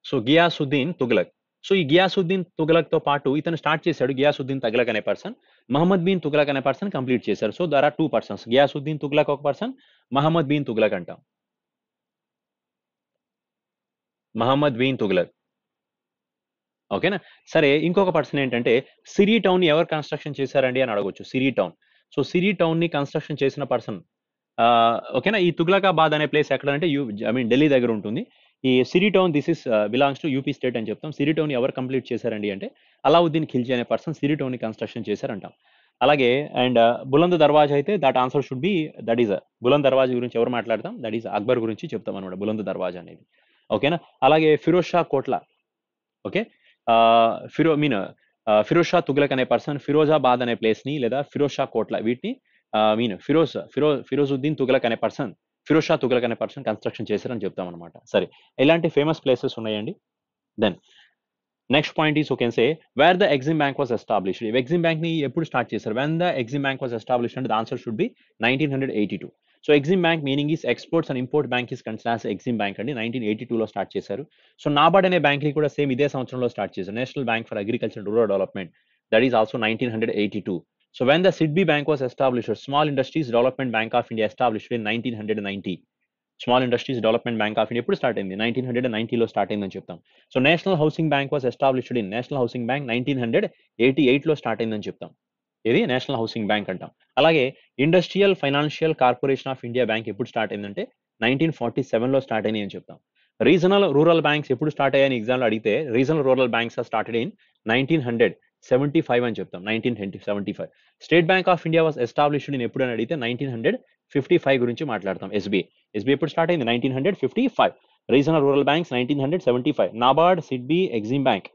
సో గియాసుద్దీన్ తుగ్లక్ సో ఈ గియాసుద్దీన్ తుగలక్ తో పాటు ఇతను స్టార్ట్ చేశాడు గియాసుద్దీన్ తగలక్ అనే పర్సన్ మహమ్మద్ బీన్ తుగలక్ అనే పర్సన్ కంప్లీట్ చేశారు so there are two persons Ghiyasuddin Tughlaq ఒక పర్సన్ మహమ్మద్ బీన్ తుగలక్ అంటాం మహమ్మద్ బీన్ తుగలక్ ఓకేనా సరే ఇంకొక పర్సన్ ఏంటంటే సిరి టౌన్ ఎవరు కన్స్ట్రక్షన్ చేశారండి అని అడగవచ్చు Siri town so Siri town ని కన్స్ట్రక్షన్ చేసిన పర్సన్ ఓకేనా ఈ తుగ్లకాబాద్ అనే ప్లేస్ ఎక్కడ అంటే యూ ఐ మీన్ ఢిల్లీ దగ్గర ఉంటుంది ఈ Siri town this is belongs to UP state అని చెప్తాం సిరి టౌన్ ఎవరు కంప్లీట్ చేశారండి అంటే అలావుద్దీన్ ఖిల్జీ అనే పర్సన్ సిరి టౌన్ కన్స్ట్రక్షన్ చేశారంటాం అలాగే అండ్ బులంద్ దర్వాజా అయితే that answer should be that is Buland Darwaza గురించి ఎవరు మాట్లాడతాం దట్ ఈజ్ అక్బర్ గురించి చెప్తాం అనమాట బులంద్ దర్వాజ్ అనేది ఓకేనా అలాగే ఫిరోజ్ షా కోట్లా ఓకే ఫిరో మీన్ ఫిరోజ్ షా తుగ్లక్ అనే పర్సన్ ఫిరోజాబాద్ అనే ప్లేస్ని లేదా ఫిరోజ్ షా కోట్లా వీటిని మీన్ ఫిరోజ్ ఫిరో ఫిరోజుద్దీన్ తుగ్లక్ అనే పర్సన్ ఫిరోజ్ షా తుగలక్ అనే పర్సన్ కన్స్ట్రక్షన్ చేశారని అనమాట సరే ఇలాంటి ఫేమస్ ప్లేసెస్ ఉన్నాయండి then next point is can say where the EXIM bank was established EXIM bank ని ఎప్పుడు స్టార్ట్ చేశారు when the EXIM bank was establish అంటే answer should be nineteen hundred eighty two so EXIM bank meaning is exports and import bank is considers EXIM bank అండి nineteen eighty టూలో start చేశారు so NABARD అనే bank కూడా same ఇదే సంవత్సరంలో start చేశారు National Bank for Agriculture Rural Development that is also nineteen hundred eighty two So when the SIDBI Bank was Small Industries Development Bank of India of India established in 1990, Small Industries Development Bank of India ఎప్పుడు start అయింది nineteen hundred నైన్టీలో start అయిందని చెప్తాం so National Housing Bank was established in National Housing Bank nineteen hundred eighty ఎయిట్లో start అయిందని చెప్తాం ఇది National Housing Bank అంటాం అలాగే Industrial Financial Corporation of India bank ఎప్పుడు స్టార్ట్ అయిందంటే నైన్టీన్ ఫార్టీ సెవెన్లో స్టార్ట్ అయినాయి అని చెప్తాం రీజనల్ రూరల్ బ్యాంక్స్ ఎప్పుడు స్టార్ట్ అయ్యాయని ఎగ్జామ్లో అడిగితే regional rural banks are started in nineteen hundred seventy five అని చెప్తాం nineteen seventy five State Bank of India was established నేను ఎప్పుడు అని అడిగితే నైన్టీన్ హండ్రెడ్ ఫిఫ్టీ ఫైవ్ గురించి మాట్లాడతాం ఎస్బీఐ ఎస్బీఐ ఎప్పుడు స్టార్ట్ అయింది nineteen hundred fifty five regional rural banks nineteen hundred seventy five NABARD SIDBI EXIM bank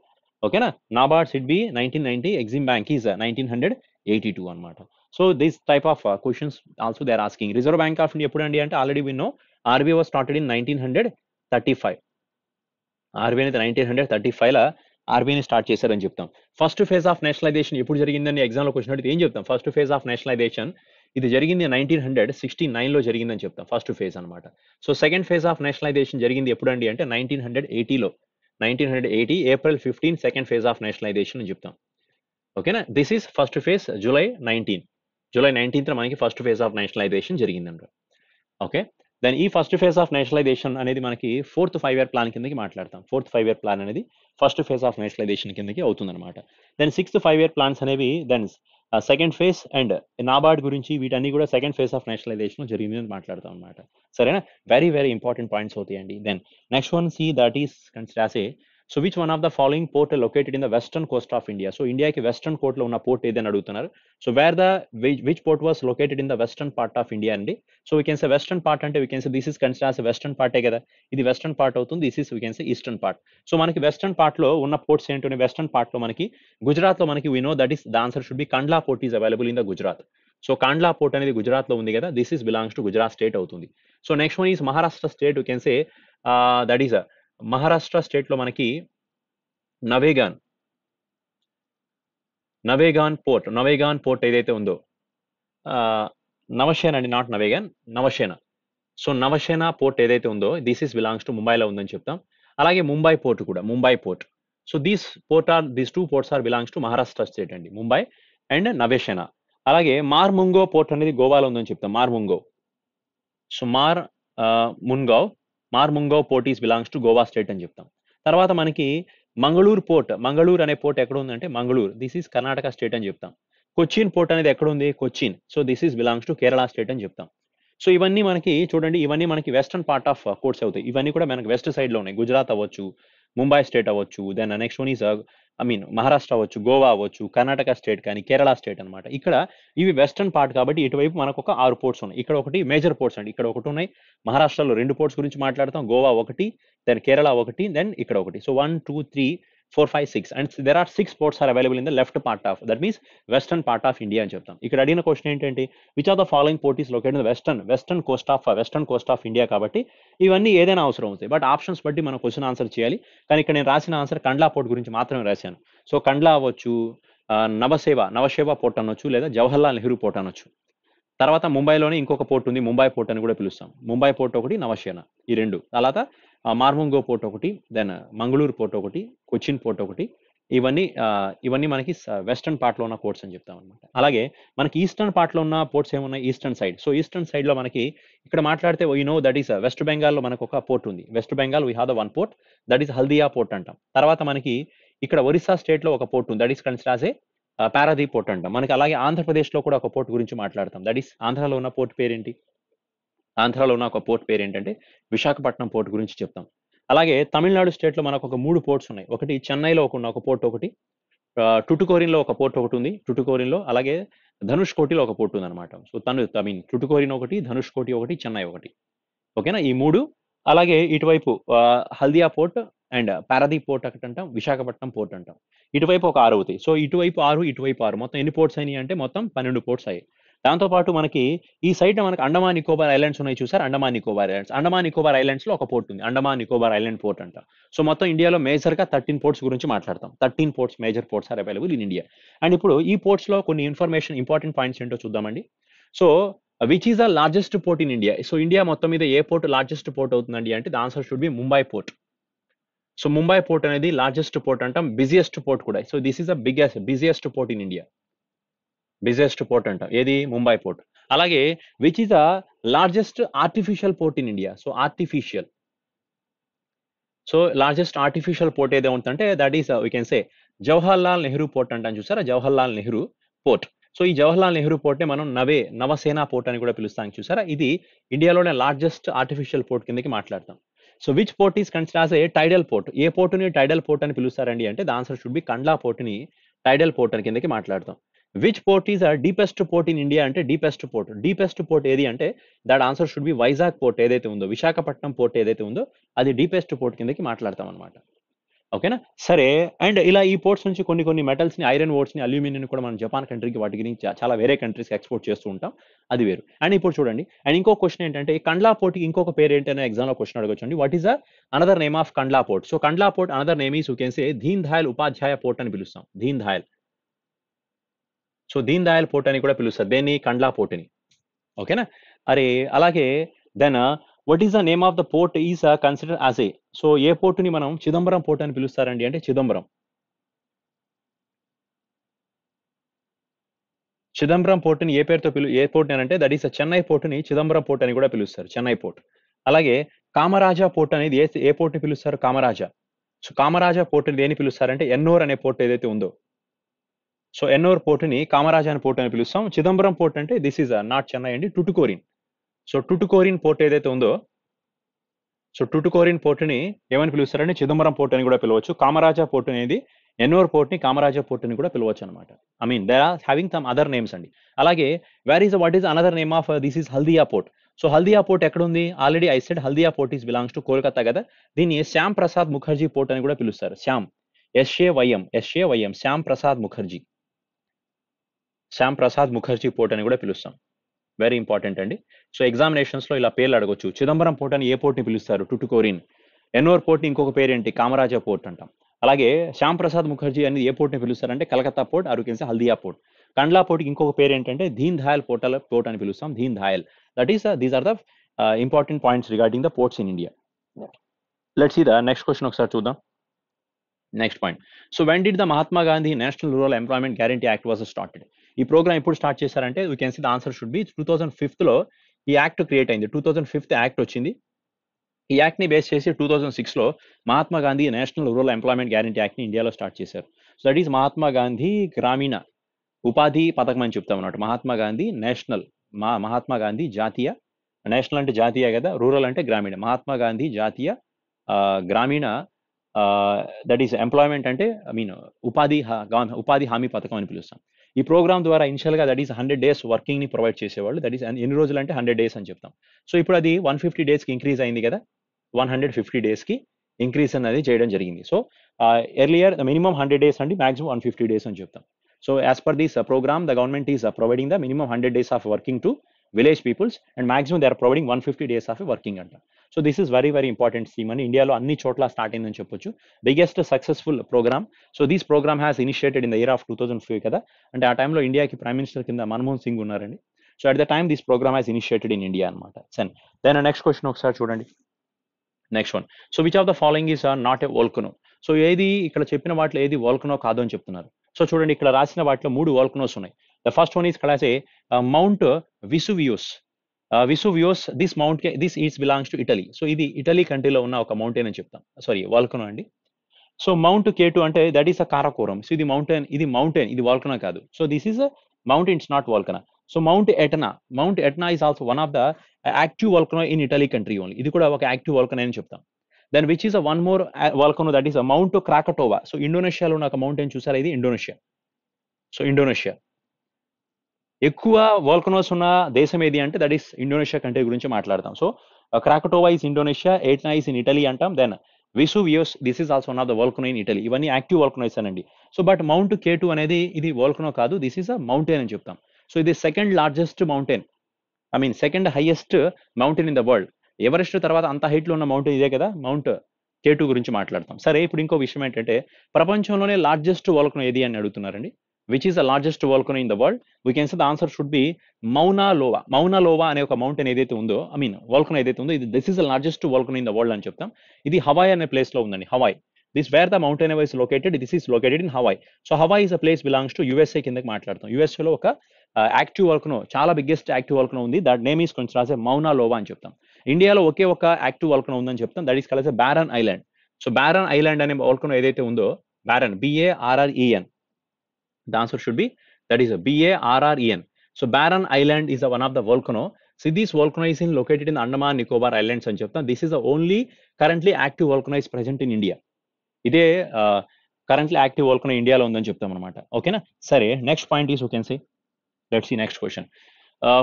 ఓకేనా NABARD SIDBI nineteen ninety EXIM bank is nineteen hundred eighty two అనమాట so this type of questions also they are asking reserve bank of India ఎప్పుడు అండి అంటే already we know RBI was started in nineteen hundred thirty five RBI అయితే nineteen hundred thirty ఫైవ్లో ఆర్బీఐని start చేశారని చెప్తాం first phase of nationalisation ఎప్పుడు జరిగిందని ఎగ్జామ్లో వచ్చినట్టు ఏం చెప్తాం ఫస్ట్ ఫేజ్ ఆఫ్ నేషనలైజేషన్ ఇది జరిగింది నైన్టీన్ హండ్రెడ్ సిక్స్టీ నైన్లో జరిగిందని చెప్తాం ఫస్ట్ ఫేజ్ అనమాట so second phase of nationalisation జరిగింది ఎప్పుడండి అంటే నైన్టీన్ హండ్రెడ్ ఎయిటీలో nineteen hundred eighty April fifteen second phase of nationalisation అని చెప్తాం ఓకేనా this is first phase July nineteen July nineteenth మనకి ఫస్ట్ ఫేజ్ ఆఫ్ నేషనలైజేషన్ జరిగిందంట ఓకే దాని ఈ ఫస్ట్ ఫేజ్ ఆఫ్ నేషనలైజేషన్ అనేది మనకి ఫోర్త్ ఫైవ్ ఇయర్ ప్లాన్ కిందకి మాట్లాడతాం ఫోర్త్ ఫైవ్ ఇయర్ ప్లాన్ అనేది ఫస్ట్ ఫేజ్ ఆఫ్ నేషనలైజేషన్ కిందకి అవుతుందన్నమాట then sixth five year plans అనేవి then second phase and NABARD గురించి వీటన్ని కూడా సెకండ్ ఫేజ్ ఆఫ్ నేషనలైజేషన్ జరిగిందని మాట్లాడతాం అనమాట సరేనా వెరీ వెరీ ఇంపార్టెంట్ పాయింట్స్ అవుతాయండి then next one see that is consider as a so which one of the following port located in the western coast of India so ఇండియాకి western లో ఉన్న port ఏదని అడుగుతున్నారు so where the which port was located in the western part of India అండి so we say western part అంటే we can say this is consider western పార్టే కదా ఇది వెస్టర్న్ పార్ట్ అవుతుంది this is we say eastern part so మనకి western part లో ఉన్న ports ఏంటంటే వెస్టర్న్ లో మనకి గుజరాత్ లో మనకి we know that is the answer should be Kandla port is available in the Gujarat so Kandla port అనేది గుజరాత్ లో ఉంది కదా this is belongs to Gujarat state అవుతుంది so next one is Maharashtra state you can say that is Maharashtra స్టేట్లో మనకి నవేగాన్ నవేగాన్ పోర్ట్ నవేగాన్ పోర్ట్ ఏదైతే ఉందో నవసేన అండి not Navegaon Nhava Sheva so Nhava Sheva port ఏదైతే ఉందో దిస్ ఇస్ బిలాంగ్స్ టు ముంబైలో ఉందని చెప్తాం అలాగే ముంబై పోర్ట్ కూడా Mumbai port so these port are these two ports are belongs to Maharashtra state అండి ముంబై అండ్ నవేసేన అలాగే మార్ముంగో పోర్ట్ అనేది గోవాలో ఉందని చెప్తాం Marmugao so Marmugao Marmugao is belongs to Goa state అని చెప్తాం తర్వాత మనకి మంగళూరు పోర్ట్ మంగళూరు అనే పోర్ట్ ఎక్కడ ఉందంటే Mangaluru this is Karnataka state అని చెప్తాం కొచ్చిన్ పోర్ట్ అనేది ఎక్కడ ఉంది Cochin so this is belongs to Kerala state అని చెప్తాం సో ఇవన్నీ మనకి చూడండి ఇవన్నీ మనకి వెస్ట్రన్ పార్ట్ ఆఫ్ కోర్ట్స్ అవుతాయి ఇవన్నీ కూడా మనకి వెస్ట్ సైడ్లో ఉన్నాయి గుజరాత్ అవ్వచ్చు ముంబై స్టేట్ అవ్వచ్చు then next one is I mean Maharashtra అవ్వచ్చు గోవా అవ్వచ్చు కర్ణాటక స్టేట్ కానీ కేరళ స్టేట్ అనమాట ఇక్కడ ఇవి వెస్ట్రన్ పార్ట్ కాబట్టి ఇటువైపు మనకు ఒక ఆరు పోర్ట్స్ ఉన్నాయి ఇక్కడ ఒకటి మేజర్ పోర్ట్స్ అండి ఇక్కడ ఒకటి ఉన్నాయి మహారాష్ట్రలో రెండు పోర్ట్స్ గురించి మాట్లాడతాం గోవా ఒకటి దెన్ కేరళ ఒకటి దెన్ ఇక్కడ ఒకటి so one two three four five six and there are six ports are available in the left part of that means western part of India అని చెప్తాం ఇక్కడ అడిగిన క్వశ్చన్ ఏంటంటే which are the following port is located western western coast of western coast of India కాబట్టి ఇవన్నీ ఏదైనా అవసరం అవుతాయి బట్ ఆప్షన్స్ బట్టి మనం క్వశ్చన్ ఆన్సర్ చేయాలి కానీ ఇక్కడ నేను రాసిన ఆన్సర్ కండ్లా పోర్ట్ గురించి మాత్రమే రాశాను సో కండ్లా అవ్వచ్చు నవసేవ నవసేవ పోర్ట్ అనొచ్చు లేదా జవహర్లాల్ నెహ్రూ పోర్ట్ అనొచ్చు తర్వాత ముంబైలోనే ఇంకొక పోర్ట్ ఉంది ముంబై పోర్ట్ అని కూడా పిలుస్తాం ముంబై పోర్ట్ ఒకటి నవసేన ఈ రెండు తర్వాత మార్మంగో పోర్ట్ ఒకటి దెన్ మంగళూరు పోర్ట్ ఒకటి కొచ్చిన్ పోర్ట్ ఒకటి ఇవన్నీ ఇవన్నీ మనకి వెస్టర్న్ పార్ట్లో ఉన్న పోర్ట్స్ అని చెప్తాం అనమాట అలాగే మనకి ఈస్టర్న్ పార్ట్లో ఉన్న పోర్ట్స్ ఏమున్నాయి ఈస్టర్న్ సైడ్ సో ఈస్టర్న్ సైడ్లో మనకి ఇక్కడ మాట్లాడితే you know that is West బెంగాల్లో మనకు ఒక పోర్ట్ ఉంది West Bengal we have the one port that is Haldia port అంటాం తర్వాత మనకి ఇక్కడ ఒరిస్సా స్టేట్లో ఒక పోర్ట్ ఉంది that is consider Paradip port అంటాం మనకి అలాగే ఆంధ్రప్రదేశ్లో కూడా ఒక పోర్ట్ గురించి మాట్లాడతాం దట్ ఈస్ ఆంధ్రాలో ఉన్న పోర్ట్ పేరేంటి ఆంధ్రాలో ఉన్న ఒక పోర్ట్ పేరు ఏంటంటే విశాఖపట్నం పోర్ట్ గురించి చెప్తాం అలాగే తమిళనాడు స్టేట్లో మనకు ఒక మూడు పోర్ట్స్ ఉన్నాయి ఒకటి చెన్నైలో ఒక ఒక పోర్ట్ ఒకటి టుటుకోరిన్లో ఒక పోర్ట్ ఒకటి ఉంది టుటుకోరిన్లో అలాగే ధనుష్ కోటిలో ఒక పోర్ట్ ఉందన్నమాట సో తను ఐ మీన్ టుటుకోరిన్ ఒకటి ధనుష్ కోటి ఒకటి చెన్నై ఒకటి ఓకేనా ఈ మూడు అలాగే ఇటువైపు Haldia port and Paradip port ఒకటి అంటాం విశాఖపట్నం పోర్ట్ అంటాం ఇటువైపు ఒక ఆరు అవుతాయి సో ఇటువైపు ఆరు ఇటువైపు ఆరు మొత్తం ఎన్ని పోర్ట్స్ అయినాయి అంటే మొత్తం పన్నెండు పోర్ట్స్ అయ్యాయి దాంతోపాటు మనకి ఈ సైడ్ మనకి అండమాన్ నికోబార్ ఐలాండ్స్ ఉన్నాయి చూసారు అండమాన్ నికోబార్ ఐలాండ్స్ అండమాన్ నికోబార్ ఐలాండ్స్ లో ఒక పోర్ట్ ఉంది అండమాన్ నికోబార్ ఐలాండ్ పోర్ట్ అంట సో మొత్తం ఇండియాలో మేజర్ గా థర్టీన్ పోర్ట్స్ గురించి మాట్లాడతాం thirteen ports major ports are available in India and ఇప్పుడు ఈ పోర్ట్స్ లో కొన్ని ఇన్ఫర్మేషన్ ఇంపార్టెంట్ పాయింట్స్ ఏంటో చూద్దామండి so which is the largest port in India so India మొత్తం మీద ఏ పోర్ట్ లార్జెస్ట్ పోర్ట్ అవుతుందండి అంటే the answer should be Mumbai port so Mumbai port అనేది లార్జెస్ట్ పోర్ట్ అంటాం బిజియెస్ట్ పోర్ట్ కూడా so this is the biggest busiest port in India busiest port అంటాం ఏది ముంబై పోర్ట్ అలాగే which is the largest artificial port in India so artificial so largest artificial port ఏదో ఉంటుందంటే that is we can say Jawahar Lal Nehru port అంటాను చూసారా Jawahar Lal Nehru port so ఈ జవహర్ లాల్ నెహ్రూ పోర్ట్ని మనం నవే నవసేనా port అని కూడా పిలుస్తాం చూసారా ఇది ఇండియాలోనే లార్జెస్ట్ ఆర్టిఫిషియల్ పోర్ట్ కిందకి మాట్లాడతాం so which port is consider a tidal port ఏ పోర్టుని టైడల్ పోర్ట్ అని పిలుస్తారండి అంటే the answer should be Kandla పోర్ట్ని టైడల్ పోర్ట్ అని కిందకి మాట్లాడతాం which port is are deepest port in India అంటే డీపెస్ట్ పోర్ట్ డీపెస్ట్ పోర్ట్ ఏది అంటే that answer should be Vizag port ఏదైతే ఉందో విశాఖపట్నం పోర్ట్ ఏదైతే ఉందో అది డీపెస్ట్ పోర్ట్ కిందకి మాట్లాడతాం అనమాట ఓకేనా సరే అండ్ ఇలా ఈ పోర్ట్స్ నుంచి కొన్ని కొన్ని ని ఐరన్ ని అల్యూమినియం కూడా మనం జపాన్ కంట్రీకి వాటి గురించి చాలా వేరే కంట్రీస్కి ఎక్స్పోర్ట్ చేస్తూ ఉంటాం అది వేరు అండ్ ఇప్పుడు చూడండి అండ్ ఇంకో క్వశ్చన్ ఏంటంటే ఈ కండ్లా పోర్ట్కి ఇంకొక పేరు ఏంటనే లో క్వశ్చన్ అడగొచ్చండి what is the another name of Kandla port so Kandla port another name is you can say Deen Dayal Upadhyaya port అని పిలుస్తాం దీన్ ధాయల్ సో దీన్ దయాల్ పోర్ట్ అని కూడా పిలుస్తారు దేని కండ్లా పోటీని ఓకేనా అరే అలాగే then what is the name of the port is consider as a so ఏ పోర్టుని మనం చిదంబరం పోర్ట్ అని పిలుస్తారండి అంటే చిదంబరం చిదంబరం పోర్టుని ఏ పేరుతో పిలు ఏ పోర్ట్ అంటే దట్ ఈస్ చెన్నై పోర్టుని చిదంబరం పోర్ట్ అని కూడా పిలుస్తారు చెన్నై పోర్ట్ అలాగే కామరాజా పోర్ట్ అనేది ఏ ఏ పోర్ట్ని పిలుస్తారు కామరాజా సో కామరాజా పోర్ట్ని దేని పిలుస్తారంటే ఎన్నోర్ అనే పోర్ట్ ఏదైతే ఉందో సో ఎన్నోర్ పోర్టుని కామరాజాన్ పోర్ట్ అని పిలుస్తాం చిదంబరం పోర్ట్ అంటే దిస్ ఈజ్ నాట్ చెన్నై అండి టుటుకోరిన్ సో టుటుకోరిన్ పోర్ట్ ఏదైతే ఉందో సో టుటుకోరిన్ పోర్టుని ఏమని పిలుస్తారని చిదంబరం పోర్ట్ అని కూడా పిలవచ్చు కామరాజా పోర్ట్ అనేది ఎన్నోర్ పోర్ట్ని కామరాజా అని కూడా పిలవచ్చు అనమాట I mean they are having some other names అండి అలాగే where is what is another name of this is Haldia port so Haldia port ఎక్కడ ఉంది already I said Haldia port is belongs to Kolkata కదా దీన్ని శ్యామ్ ప్రసాద్ ముఖర్జీ పోర్ట్ అని కూడా పిలుస్తారు Shyam SA YM SA YM Shyam Prasad Mukherjee Shyam Prasad Mukherjee port అని కూడా పిలుస్తాం వెరీ ఇంపార్టెంట్ అండి సో ఎగ్జామినేషన్స్లో ఇలా పేర్లు అడగొచ్చు చిదంబరం పోర్ట్ అని ఏ పోర్ట్ని పిలుస్తారు టుటుకోరిన్ ఎన్నోర్ పోర్ట్ని ఇంకొక పేరేంటి కామరాజా పోర్ట్ అంటాం అలాగే శ్యామ్ ప్రసాద్ ముఖర్జీ అని ఏ పోర్ట్ని పిలుస్తారంటే కలకత్తా పోర్ట్ అరుకిన్స హల్దియా పోర్ట్ కండ్లా పోర్ట్కి ఇంకొక పేరు ఏంటంటే దీన్ దయాల్ పోర్టల్ పోర్ట్ అని పిలుస్తాం Deen Dayal that is these are the important points regarding the ports in India let see the next question ఒకసారి చూద్దాం next point so when did the Mahatma Gandhi national rural employment guarantee act was started ఈ programme ఎప్పుడు start చేశారంటే we can see the answer should B two thousand లో ఈ act create అయింది two thousand fifth act వచ్చింది ఈ యాక్ట్ ని base చేసి టూ థౌసండ్ సిక్స్ లో Mahatma Gandhi national rural employment guarantee యాక్ట్ని ఇండియాలో స్టార్ట్ చేశారు so that is Mahatma Gandhi గ్రామీణ ఉపాధి పథకం అని చెప్తాం అనమాట మహాత్మా గాంధీ నేషనల్ మా మహాత్మా గాంధీ జాతీయ నేషనల్ అంటే జాతీయ కదా రూరల్ అంటే గ్రామీణ మహాత్మా గాంధీ జాతీయ గ్రామీణ దట్ ఈస్ ఎంప్లాయ్మెంట్ అంటే ఐ మీన్ ఉపాధి ఉపాధి హామీ పథకం అని పిలుస్తాం ఈ ప్రోగ్రామ్ ద్వారా ఇనిషియల్గా దట్ ఈస్ హండ్రెడ్ డేస్ వర్కింగ్ని ప్రొవైడ్ చేసేవాళ్ళు దట్ ఈస్ ఎన్ని రోజులు అంటే హండ్రెడ్ డేస్ అని చెప్తాం సో ఇప్పుడు అది వన్ ఫిఫ్టీ డేస్కి ఇంక్రీజ్ అయింది కదా వన్ హండ్రెడ్ ఫిఫ్టీ డేస్కి ఇంక్రీజ్ అనేది చేయడం జరిగింది so earlier minimum hundred days అండి మాక్సిమం వన్ ఫిఫ్టీ డేస్ అని చెప్తాం so as per this programme the government is providing the minimum hundred days of working to village peoples and maximum they are providing one fifty days of working అంట so this is very very important scheme అని ఇండియాలో అన్ని చోట్ల start అయిందని చెప్పొచ్చు biggest successful programme so these programme has initiated in the year of two thousand five కదా అంటే ఆ టైంలో ఇండియాకి ప్రైమ్ మినిస్టర్ కింద మన్మోహన్ సింగ్ ఉన్నారండి so at the time this programme has initiated in India అనమాట సెన్ దెన్ నెక్స్ట్ క్వశ్చన్ ఒకసారి చూడండి next one so which of the following is not a volcano so ఏది ఇక్కడ చెప్పిన వాటిలో ఏది వోల్కనో కాదు అని చెప్తున్నారు సో చూడండి ఇక్కడ రాసిన వాటిలో మూడు వోల్కనోస్ ఉన్నాయి The first one is called as a uh, Mount Vesuvius. Uh, Vesuvius, this mount, this is belongs to Italy. So, this Italy country lo unna oka mountain chiptam. Sorry, volcano andi. So, Mount k that is a Karakoram. So, the mountain, this mountain, this volcano So, this is a mountain, it's not volcano. So, Mount Etna, Mount Etna is also one of the uh, active volcano in Italy country only. This is an active volcano in chiptam. Then, which is a one more volcano that is a Mount Krakatoa. So, Indonesia lo unna oka mountain chusara, Indonesia. So, Indonesia. ఎక్కువ volcanoes ఉన్న దేశం ఏది అంటే that is Indonesia country గురించి మాట్లాడతాం so Krakatoa is Indonesia Etna is in Italy అంటాం then వియోస్ this is also one the volcano in Italy ఇవన్నీ యాక్టివ్ వాల్కనోస్ అనండి so but mount K two అనేది ఇది వాల్కనో కాదు దిస్ ఇస్ అ మౌంటైన్ అని చెప్తాం సో ఇది second largest mountain I mean second highest mountain in the world Everest తర్వాత అంత హైట్లో ఉన్న మౌంటైన్ ఇదే కదా మౌంట్ కే టూ గురించి మాట్లాడతాం సరే ఇప్పుడు ఇంకో విషయం ఏంటంటే ప్రపంచంలోనే లార్జెస్ట్ వాల్కనో ఏది అని అడుగుతున్నారండి which is the largest volcano in the world we can say the answer should be Mauna Loa Mauna Loa అనే ఒక మౌంటైన్ ఏదైతే ఉందో ఐ మీన్ వాల్కనో ఏదైతే ఉందో ఇది this is the largest volcano in the world అని చెప్తాం ఇది హవాయ్ అనే ప్లేస్ లో ఉందండి Hawaii this where the mountain was located this is located in Hawaii so Hawaii is a place belongs to USA కిందకి మాట్లాడతాం యూఎస్ఏలో ఒక యాక్టివ్ వాల్కనో చాలా బిగ్గెస్ట్ యాక్టివ్ వాల్కనో ఉంది దట్ నేమ్ ఈస్ కొంచెం రాసే మౌనా లోవా అని చెప్తాం ఇండియాలో ఒకే ఒక యాక్టివ్ వాల్కనో ఉందని చెప్తాం దట్ ఈస్ కలిసే Barren island so Barren island అనే వాల్కనో ఏదైతే ఉందో Barren B A R R E N The answer should be that is a B A R R E N. So Barren island is one of the volcanoes this volcanoes in located in Andaman Nicobar islands అని చెప్తాం this is the only currently active volcanoes present in India ఇదే currently active volcano ఇండియాలో ఉందని చెప్తాం అనమాట ఓకేనా సరే next point is you can see let's ఈ next question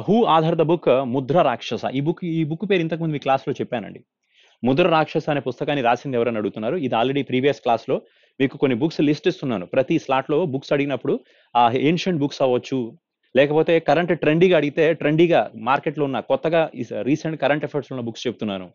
who authored the book Mudrarakshasa ఈ బుక్ ఈ బుక్ పేరు ఇంతకుముందు మీ క్లాస్లో చెప్పానండి ముద్ర రాక్షస అనే పుస్తకాన్ని రాసింది ఎవరని అడుగుతున్నారు ఇది ఆల్రెడీ ప్రీవియస్ క్లాస్లో మీకు కొన్ని బుక్స్ లిస్ట్ ఇస్తున్నాను ప్రతి స్లాట్లో బుక్స్ అడిగినప్పుడు ఆ ఏన్షియంట్ బుక్స్ అవ్వచ్చు లేకపోతే కరెంట్ ట్రెండీగా అడిగితే ట్రెండీగా మార్కెట్లో ఉన్న కొత్తగా రీసెంట్ కరెంట్ అఫేర్స్ ఉన్న బుక్స్ చెప్తున్నాను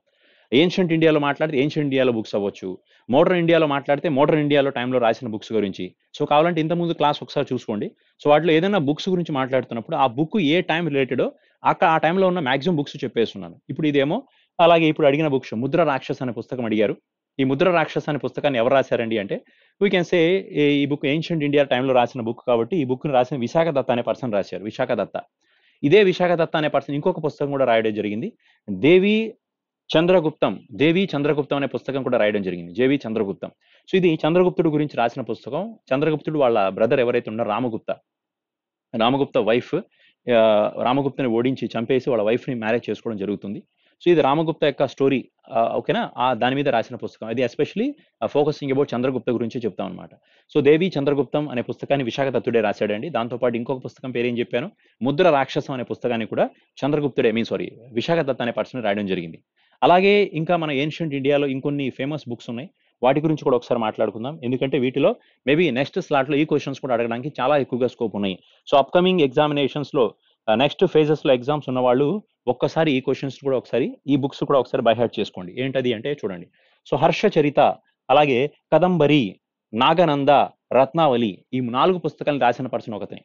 ఏన్షియంట్ ఇండియాలో మాట్లాడితే ఏన్షియంట్ ఇండియాలో బుక్స్ అవ్వచ్చు మోడర్న్ ఇండియాలో మాట్లాడితే మోడర్న్ ఇండియాలో టైంలో రాసిన బుక్స్ గురించి సో కావాలంటే ఇంతకుముందు క్లాస్ ఒకసారి చూసుకోండి సో వాటిలో ఏదైనా బుక్స్ గురించి మాట్లాడుతున్నప్పుడు ఆ బుక్ ఏ టైం రిలేటెడో అక్కడ ఆ టైంలో ఉన్న మాక్సిమం బుక్స్ చెప్పేస్తున్నాను ఇప్పుడు ఇదేమో అలాగే ఇప్పుడు అడిగిన బుక్స్ ముద్ర రాక్షస్ అనే పుస్తకం అడిగారు ఈ ముద్ర రాక్షస అనే పుస్తకాన్ని ఎవరు రాశారండి అంటే వీ కెన్ సే ఈ బుక్ ఏన్షియంట్ ఇండియా టైంలో రాసిన బుక్ కాబట్టి ఈ బుక్ను రాసిన విశాఖ దత్త అనే పర్సన్ రాశారు విశాఖ దత్త ఇదే విశాఖ దత్త అనే పర్సన్ ఇంకొక పుస్తకం కూడా రాయడం జరిగింది దేవి చంద్రగుప్తం దేవి చంద్రగుప్తం అనే పుస్తకం కూడా రాయడం జరిగింది జేవి చంద్రగుప్తం సో ఇది చంద్రగుప్తుడు గురించి రాసిన పుస్తకం చంద్రగుప్తుడు వాళ్ళ బ్రదర్ ఎవరైతే ఉన్నారో రామగుప్త రామగుప్త వైఫ్ రామగుప్తని ఓడించి చంపేసి వాళ్ళ వైఫ్ని మ్యారేజ్ చేసుకోవడం జరుగుతుంది సో ఇది రామగుప్త యొక్క స్టోరీ ఓకేనా ఆ దాని మీద రాసిన పుస్తకం అది ఎస్పెషలీ ఫోకసింగ్ అబౌట్ చంద్రగుప్త గురించి చెప్తాం అనమాట సో దేవి చంద్రగుప్తం అనే పుస్తకాన్ని విశాఖ దత్తుడే రాశాడండి దాంతోపాటు ఇంకొక పుస్తకం పేరు ఏం చెప్పాను ముద్ర రాక్షసం అనే పుస్తకాన్ని కూడా చంద్రగుప్తుడే మీన్ సారీ విశాఖ దత్త అనే పర్సన్ రాయడం జరిగింది అలాగే ఇంకా మన ఏన్షియంట్ ఇండియాలో ఇంకొన్ని ఫేమస్ బుక్స్ ఉన్నాయి వాటి గురించి కూడా ఒకసారి మాట్లాడుకుందాం ఎందుకంటే వీటిలో మేబీ నెక్స్ట్ స్లాట్లో ఈ క్వశ్చన్స్ కూడా అడగడానికి చాలా ఎక్కువగా స్కోప్ ఉన్నాయి సో అప్కమింగ్ ఎగ్జామినేషన్స్లో నెక్స్ట్ uh, ఫేజెస్ లో ఎగ్జామ్స్ ఉన్న వాళ్ళు ఒక్కసారి ఈ క్వశ్చన్స్ కూడా ఒకసారి ఈ బుక్స్ కూడా ఒకసారి బైహార్ట్ చేసుకోండి ఏంటది అంటే చూడండి సో హర్ష చరిత అలాగే కదంబరి నాగనంద రత్నావళి ఈ నాలుగు పుస్తకాలను రాసిన పర్సన్ ఒకతని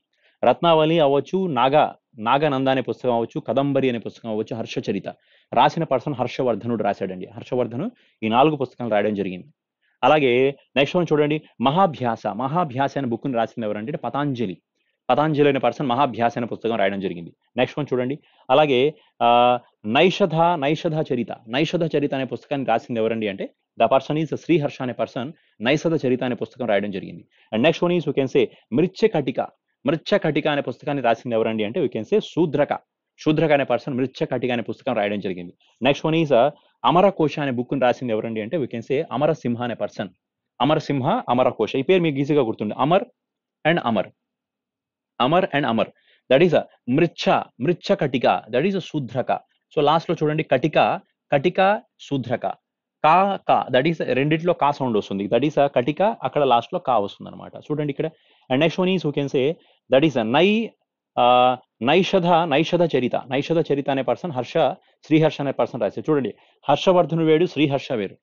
రత్నావళి అవ్వచ్చు నాగ నాగనంద అనే పుస్తకం అవ్వచ్చు కదంబరి అనే పుస్తకం అవ్వచ్చు హర్ష చరిత రాసిన పర్సన్ హర్షవర్ధనుడు రాశాడండి హర్షవర్ధను ఈ నాలుగు పుస్తకాలు రాయడం జరిగింది అలాగే నెక్స్ట్ వన్ చూడండి మహాభ్యాస మహాభ్యాస అనే బుక్ని రాసింది ఎవరంటే పతాంజలి పతాంజలి అనే పర్సన్ మహాభ్యాస అనే పుస్తకం రాయడం జరిగింది నెక్స్ట్ వన్ చూడండి అలాగే నైషధ నైషధ చరిత నైషధ చరిత అనే పుస్తకాన్ని రాసింది ఎవరండి అంటే ద పర్సన్ ఈజ్ శ్రీహర్ష అనే పర్సన్ నైషధ చరిత అనే పుస్తకం రాయడం జరిగింది and next one is you can say Mrichchhakatika Mrichchhakatika అనే పుస్తకాన్ని రాసింది ఎవరండి అంటే you can say Shudraka Shudraka అనే పర్సన్ మృత్య కటిక అనే పుస్తకం రాయడం జరిగింది నెక్స్ట్ వన్ ఈజ్ అమర కోశ అనే బుక్ని రాసింది ఎవరండి అంటే యూ కెన్ సే అమర సింహ అనే పర్సన్ అమర సింహ అమర కోశ ఈ పేరు మీకు ఈజీగా గుర్తుండే Amar and Amar Amar and Amar that is Mrichchha Mrichchhakatika that is Shudraka so last లో చూడండి కటిక కటిక శూద్రక కా కా దట్ ఈస్ రెండిట్లో కా సౌండ్ వస్తుంది దట్ ఈస్ కటిక అక్కడ లాస్ట్ లో కా వస్తుంది అనమాట చూడండి ఇక్కడ and next one is who can say that is Nai Naishadha Naishadha చరిత నైషధ చరిత అనే పర్సన్ హర్ష శ్రీహర్ష అనే పర్సన్ రాసి చూడండి హర్షవర్ధను వేడు శ్రీహర్ష వేరు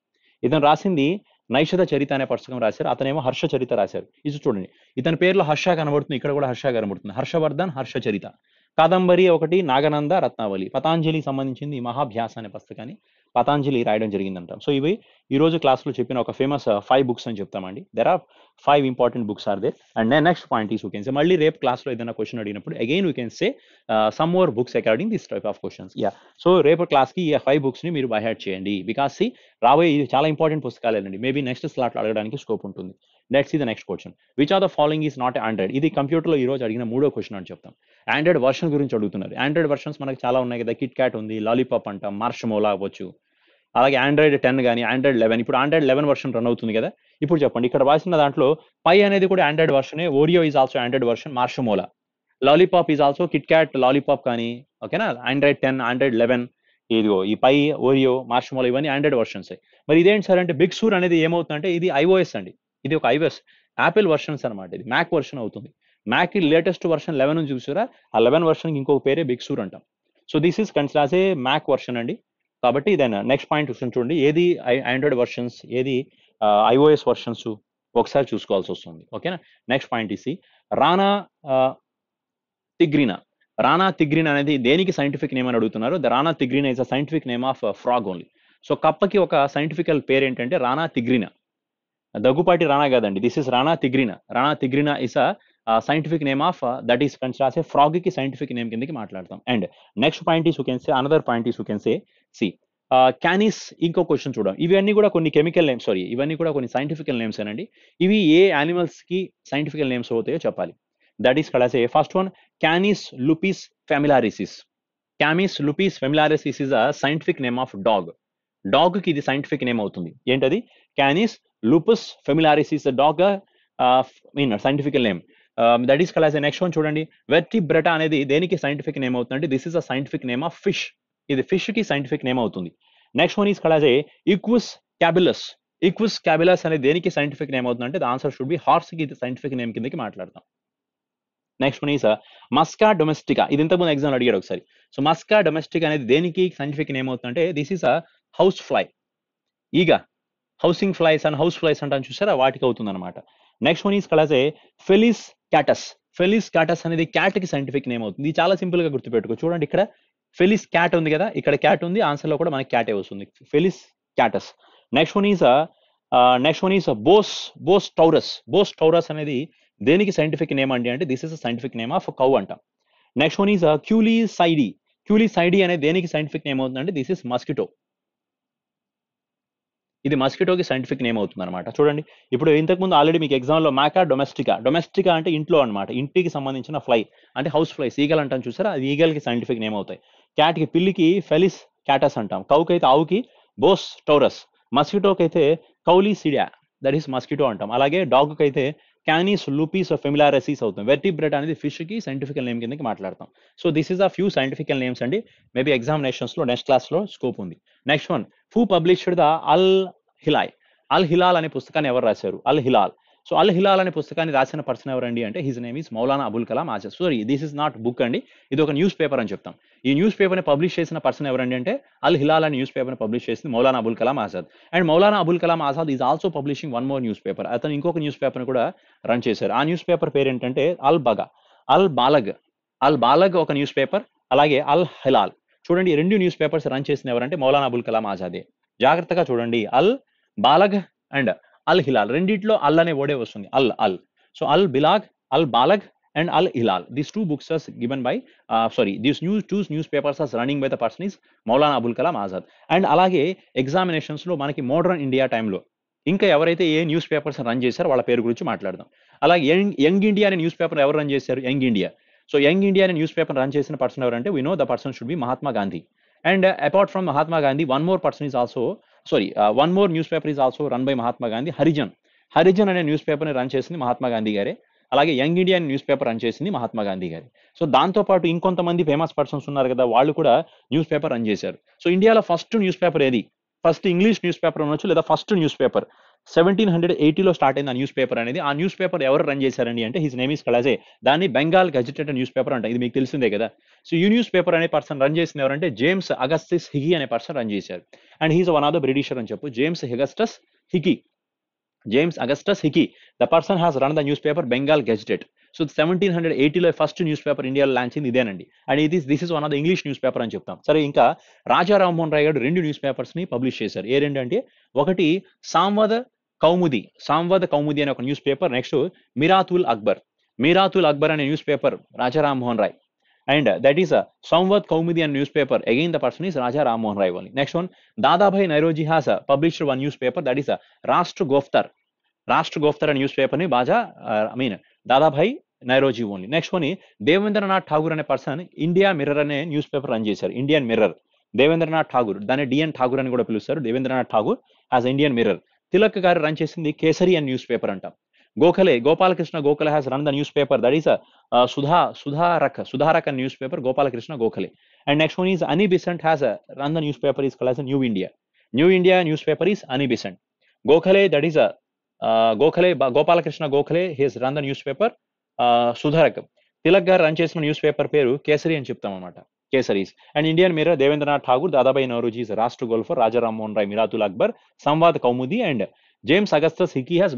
ఇతను రాసింది నైషద చరిత అనే పుస్తకం రాశారు అతనేమో హర్ష చరిత రాశారు ఇది చూడండి ఇతని పేర్లో హర్ష కనబడుతుంది ఇక్కడ కూడా హర్ష కనబడుతుంది హర్షవర్ధన్ హర్ష చరిత కాదంబరి ఒకటి నాగనంద రత్నావళి పతాంజలి సంబంధించింది మహాభ్యాస అనే పుస్తకాన్ని పతాంజలి రాయడం జరిగిందంట సో ఇవి ఈ రోజు క్లాస్లో చెప్పిన ఒక ఫేమస్ ఫైవ్ బుక్స్ అని చెప్తామండి there are five important books are they and next point is can మళ్ళీ రేపు క్లాస్లో ఏదైనా క్వశ్చన్ అడిగినప్పుడు again you can say some more books according this type of questions yeah so రేపు క్లాస్కి ఈ ఫైవ్ బుక్స్ని మీరు హ్యాడ్ చేయండి బికాస్ రాబోయే చాలా ఇంపార్టెంట్ పుస్తకాలేనండి మేబీ నెక్స్ట్ స్లాట్లో అడగడానికి స్కోప్ ఉంటుంది let see the next question which are the following is not Android ఇది కంప్యూటర్లో ఈ రోజు అడిగిన మూడో క్వశ్చన్ అని చెప్తాం ఆండ్రాయిడ్ వర్షన్ గురించి అడుగుతున్నారు ఆండ్రాయిడ్ వర్షన్స్ మనకు చాలా ఉన్నాయి కదా కిట్ క్యాట్ ఉంది లాలీపాప్ అంట మార్షమోలా అవ్వచ్చు అలాగే ఆండ్రాయిడ్ టెన్ కానీ ఆండ్రాయిడ్ లెవెన్ ఇప్పుడు ఆండ్రాయిడ్ లెవెన్ వర్షన్ రన్ అవుతుంది కదా ఇప్పుడు చెప్పండి ఇక్కడ రాసిన దాంట్లో పై అనేది కూడా ఆండ్రాయిడ్ వర్షనే Oreo is also Android version Marshmallow Lollipop is also KitKat Lollipop కానీ ఓకేనా ఆండ్రాయిడ్ టెన్ ఆండ్రాయిడ్ లెవెన్ ఇదిగో ఈ పై ఓరియో మార్షమోలా ఇవన్నీ ఆండ్రాయిడ్ వర్షన్స్ మరి ఇదేంటి సార్ అంటే బిగ్ సూర్ అనేది ఏమవుతుందంటే ఇది ఐఓఎస్ అండి ఇది ఒక ఐవెస్ యాపిల్ వర్షన్స్ అనమాట ఇది మ్యాక్ వర్షన్ అవుతుంది మ్యాక్ లేటెస్ట్ వర్షన్ లెవెన్ నుంచి చూసారా ఆ లెవెన్ వర్షన్ ఇంకొక పేరే బిగ్ సూర్ అంటాం so this is consider a Mac version అండి కాబట్టి ఇదైనా నెక్స్ట్ పాయింట్ చూసిన చూడండి ఏది ఆండ్రాయిడ్ వర్షన్స్ ఏది ఐఓఎస్ వర్షన్స్ ఒకసారి చూసుకోవాల్సి వస్తుంది ఓకేనా నెక్స్ట్ పాయింట్ ఇసి రానా తిగ్రీనా రానా తిగ్రీన్ అనేది దేనికి సైంటిఫిక్ నేమ్ అని అడుగుతున్నారు the Rana tigrina is a scientific name of frog only so కప్పకి ఒక సైంటిఫికల్ పేరు ఏంటంటే రానా తిగ్రీనా దగ్గుపాటి రాణా కాదండి this is Rana tigrina Rana tigrina is scientific name of that is friends రాసే ఫ్రాగ్ కి సైంటిఫిక్ నేమ్ కిందకి మాట్లాడతాం and next point is can say another point is can say see Canis ఇంకో question చూడం ఇవన్నీ కూడా కొన్ని కెమికల్ నేమ్స్ సారీ ఇవన్నీ కూడా కొన్ని సైంటిఫికల్ నేమ్స్ ఏనండి ఇవి ఏ యానిమల్స్ కి సైంటిఫికల్ నేమ్స్ అవుతాయో చెప్పాలి that is a first one Canis lupus familiaris Canis lupus familiaris is a scientific name of dog dog కి ఇది సైంటిఫిక్ నేమ్ అవుతుంది ఏంటది Canis lupus familiaris is the dog or mean scientific name that is call next next చూడండి Vertebrata అనేది దేనికి scientific name అవుతుందంటే this is a scientific name of fish ఇది fish కి సైంటిఫిక్ నేమ్ అవుతుంది next one is call a Equus క్యాబిలస్ equals caballus అనేది దేనికి scientific name అవుతుందంటే ఆన్సర్ షుడ్ బి హార్స్ కి ఇది సైంటిఫిక్ నేమ్ కిందకి మాట్లాడతాం next one is Musca domestica ఇది ఇంతకుముందు ఎగ్జామ్ అడిగాడు ఒకసారి సో మస్కా డొమెస్టిక్ అనేది దేనికి సైంటిఫిక్ నేమ్ అవుతుందంటే this is a house fly ఈగ housing flies and house flies అంటాను చూసారా వాటికి అవుతుంది అనమాట next one is call a Felis catus Felis catus అనేది క్యాట్ కి సైంటిఫిక్ నేమ్ అవుతుంది ఇది చాలా సింపుల్ గా గుర్తుపెట్టుకో చూడండి ఇక్కడ ఫెలిస్ క్యాట్ ఉంది కదా ఇక్కడ క్యాట్ ఉంది ఆన్సర్ లో కూడా మనకి క్యాటే వస్తుంది Felis catus next one is next one is Bos Bos taurus Bos taurus అనేది దేనికి సైంటిఫిక్ నేమ్ అండి అంటే this is scientific name of cow అంట next one is Culicidae Culicidae అనేది దేనికి సైంటిఫిక్ నేమ్ అవుతుందంటే దిస్ ఇస్ మస్కిటో ఇది మస్కిటోకి సైంటిఫిక్ నేమ్ అవుతుంది అనమాట చూడండి ఇప్పుడు ఇంతకుముందు ఆల్రెడీ మీకు ఎగ్జామ్లో మ్యాకా డొమెస్టికా డొమెస్టికా అంటే ఇంట్లో అనమాట ఇంటికి సంబంధించిన ఫ్లై అంటే హౌస్ ఫ్లై ఈగల్ అంటాం చూసారా అది ఈగల్కి సైంటిఫిక్ నేమ్ అవుతాయి క్యాట్కి పిల్లికి ఫెలిస్ క్యాటస్ అంటాం కౌకి అయితే ఆవుకి బోస్ టౌరస్ మస్కిటోకి అయితే Culicidae that is mosquito అంటాం అలాగే డాగ్కి అయితే క్యానీస్ లూపీస్ ఆఫ్ ఫెమిలారసీస్ అవుతాం వెర్టిబ్రెట్ అనేది ఫిష్ కి సైంటిఫికల్ నేమ్ కిందకి మాట్లాడతాం so this is a few scientifical names అండి మేబీ లో నెక్స్ట్ క్లాస్లో స్కోప్ ఉంది next one who published the Al Hilal Al Hilal అనే పుస్తకాన్ని ఎవరు రాశారు అల్ హిలాల్ సో అల్ హిలాల్ అనే పుస్తకాన్ని రాసిన పర్సన్ ఎవరండి అంటే his name is Maulana Abul Kalam Azad sorry this is not book అండి ఇది ఒక న్యూస్ పేపర్ అని చెప్తాం ఈ న్యూస్ పేపర్ని పబ్లిష్ చేసిన పర్సన్ ఎవరండి అంటే అల్ హిలాల్ అనే న్యూస్ పేపర్ని పబ్లిష్ చేసింది Maulana Abul Kalam Azad and Maulana Abul Kalam Azad is also publishing one more news paper అతను ఇంకొక న్యూస్ పేపర్ని కూడా రన్ చేశారు ఆ న్యూస్ పేపర్ పేరు ఏంటంటే అల్ బగ అల్ బాలగ్ అల్ బాలగ్ ఒక న్యూస్ పేపర్ అలాగే అల్ హిలాల్ చూడండి రెండు న్యూస్ పేపర్స్ రన్ చేసిన ఎవరంటే మౌలానా అబుల్ కలాం ఆజాదే జాగ్రత్తగా చూడండి అల్ బాలగ్ అండ్ అల్ హిలాల్ రెండిట్లో అల్ అనే ఓడే వస్తుంది Al Al so Al Balagh Al Balagh and Al Hilal these two books are given by sorry these news twos news papers are running by the person is Maulana Abul Kalam Azad and అలాగే ఎగ్జామినేషన్స్ లో మనకి మోడర్న్ ఇండియా టైంలో ఇంకా ఎవరైతే ఏ న్యూస్ పేపర్స్ రన్ చేశారో వాళ్ళ పేరు గురించి మాట్లాడదాం అలాగే యంగ్ యంగ్ ఇండియా అనే న్యూస్ పేపర్ ఎవరు రన్ చేశారు Young India so Young India అనే న్యూస్ పేపర్ రన్ చేసిన పర్సన్ ఎవరంటే we know the person should be Mahatma Gandhi and apart from Mahatma Gandhi one more person is also sorry one more news paper is also run by Mahatma Gandhi Harijan Harijan అనే news పేపర్ని run చేసింది మహాత్మా గాంధీ గారే అలాగే Young India news paper run చేసింది మహాత్మా గాంధీ గారి so దాంతోపాటు ఇంకొంతమంది famous persons ఉన్నారు కదా వాళ్ళు కూడా న్యూస్ పేపర్ రన్ చేశారు సో ఇండియాలో ఫస్ట్ న్యూస్ పేపర్ ఏది ఫస్ట్ ఇంగ్లీష్ న్యూస్ పేపర్ ఉండొచ్చు లేదా first news paper seventeen hundred ఎయిటీలో స్టార్ట్ అయింది ఆ న్యూస్ పేపర్ అనేది ఆ న్యూస్ పేపర్ ఎవరు రన్ చేశారండి అంటే హిస్ నేమ్ ఇస్ కళాజే దాన్ని బెంగాల్ గజిటెడ్ న్యూస్ పేపర్ అంట ఇది మీకు తెలిసిందే కదా సో ఈ న్యూస్ పేపర్ అనే పర్సన్ రన్ చేసిన ఎవరంటే జేమ్స్ అగస్టిస్ హిగి అనే పర్సన్ రన్ చేశారు and he's one of the britisher అని చెప్పు James Augustus Hicky James Augustus Hicky the person has run the news paper Bengal gazetted so seventeen hundred ఎయిటీలో first news paper ఇండియాలో launch అయింది ఇదేనండి అండ్ ఇది this is one of the English news paper అని చెప్తాం సరే ఇంకా రాజా రామ్మోహన్ రాయ్ గారు రెండు న్యూస్ పేపర్స్ ని పబ్లిష్ చేశారు ఏ రెండు అంటే ఒకటి సాంవద కౌముది సాంవద కౌముది అనే ఒక news paper next Miratul Akbar Miratul Akbar అనే news paper Raja Rammohan Roy and that is Samvad Kaumudi అనే news paper again the person is Raja Rammohan Roy only next one Dadabhai Naoroji has published one news paper that is Rast Goftar Rast Goftar అనే న్యూస్ పేపర్ ని బాజా I mean Dadabhai Naoroji only next one Devendranath Tagore అనే person India Mirror అనే news paper run చేశారు Indian Mirror Devendranath Tagore దాన్ని D N Tagore అని కూడా పిలుస్తారు Devendranath Tagore as Indian Mirror Tilak గారు రన్ చేసింది కేసరి అండ్ న్యూస్ పేపర్ అంటాం Gokhale Gopalakrishna Gokhale has run the news paper that is Sudha Sudharak Sudharaka news paper Gopalakrishna Gokhale and next one is Annie Besant has run the news paper is calls New India New India news paper is Annie Besant Gokhale that is Gokhale Gopalakrishna Gokhale his run the news paper Sudharak Tilak గారు run చేసిన news paper పేరు కేసరి అని చెప్తాం అనమాట Kesari's and Indian Mirror, Devendranath Tagore Dadabhai Nauruji's Rast Goftar for Raja Ram Mohan Rai, Miratul Akbar, Samvad Kaumudi, and James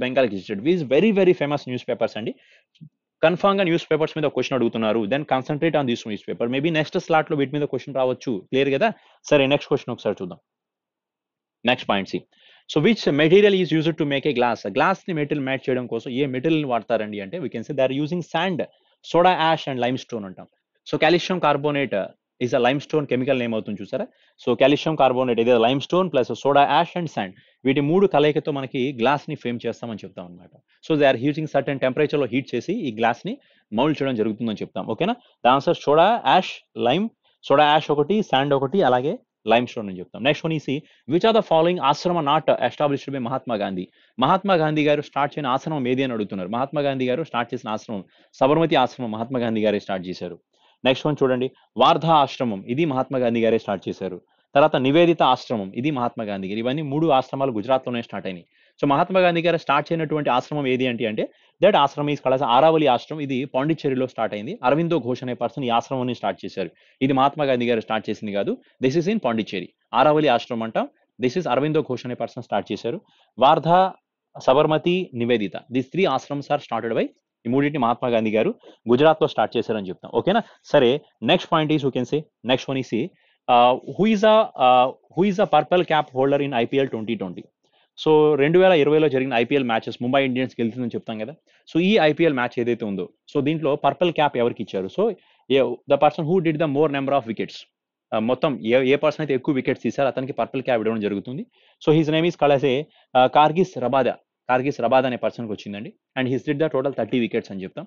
Bengal Hickey these very very famous news papers అండి confirm గా news papers మీద question అడుగుతున్నారు then concentrate on this news paper maybe next slot లో వీటి మీద question రావచ్చు clear కదా సరే నెక్స్ట్ క్వశ్చన్ ఒకసారి చూద్దాం next point C so which material is used to make a glass glass ని మెటీరియల్ మ్యాచ్ చేయడం కోసం ఏ మెటీరియల్ వాడతారండి అంటే we can say they are using sand soda ash and limestone అంటాం so calcium carbonate is a limestone chemical name అవుతుంది చూసారా so calcium carbonate ఇది limestone plus soda ash and sand వీటి మూడు కలయికతో మనకి glass ని fame చేస్తామని చెప్తాం అనమాట so they are heating certain లో హీట్ చేసి ఈ గ్లాస్ ని మౌల్డ్ చేయడం జరుగుతుందని చెప్తాం ఓకేనా the answer soda ash lime soda ash ఒకటి శాండ్ ఒకటి అలాగే లైమ్ స్టోన్ అని చెప్తాం next one is which are the following ashram not established by Mahatma Gandhi Mahatma Gandhi గారు స్టార్ట్ చేసిన ఆశ్రమం ఏది అని అడుగుతున్నారు మహాత్మా గాంధీ గారు స్టార్ట్ చేసిన ఆశ్రమం సబర్మతి ఆశ్రమం మహాత్మా గాంధీ గారే స్టార్ట్ చేశారు నెక్స్ట్ వన్ చూడండి వార్ధా ఆశ్రమం ఇది మహాత్మా గాంధీ గారే స్టార్ట్ చేశారు తర్వాత నివేదిత ఆశ్రమం ఇది మహాత్మా గాంధీ గారు ఇవన్నీ మూడు ఆశ్రమాలు గుజరాత్లోనే స్టార్ట్ అయినాయి సో మహాత్మా గాంధీ గారు స్టార్ట్ చేయనటువంటి ఆశ్రమం ఏది అంటే అంటే దట్ ఆశ్రమం ఈస్ కళాశ ఆరావలి ఆశ్రమం ఇది పాండిచ్చేరిలో స్టార్ట్ అయింది అరవిందో ఘోష్ అనే పర్సన్ ఈ ఆశ్రమాన్ని స్టార్ట్ చేశారు ఇది మహాత్మా గాంధీ గారు స్టార్ట్ చేసింది కాదు this is in Pondicherry Aravali ఆశ్రమం అంట దిస్ ఇస్ అరవిందో ఘోష్ అనే పర్సన్ స్టార్ట్ చేశారు Wardha Sabarmati Nivedita this three ashrams are started by ఈ మూడింటిని మహాత్మా గాంధీ గారు గుజరాత్ లో స్టార్ట్ చేశారని చెప్తాం ఓకేనా సరే next point is you can say next one is who is a who is a purple cap holder in IPL twenty twenty so రెండు వేల ఇరవైలో జరిగిన ఐపీఎల్ మ్యాచెస్ ముంబై ఇండియన్స్ గెలుతుందని చెప్తాం కదా సో ఈ ఐపీఎల్ మ్యాచ్ ఏదైతే ఉందో సో దీంట్లో పర్పల్ క్యాప్ ఎవరికి ఇచ్చారు so the person who did the more number of wickets మొత్తం ఏ ఏ పర్సన్ అయితే ఎక్కువ వికెట్స్ తీశారు అతనికి పర్పల్ క్యాప్ ఇవ్వడం జరుగుతుంది సో హీస్ నేమ్ ఈస్ కళసే కార్గిస్ రబాదా టార్గిస్ రబాద్ అనే పర్సన్కి వచ్చిందండి and his did the total thirty wickets అని చెప్తాం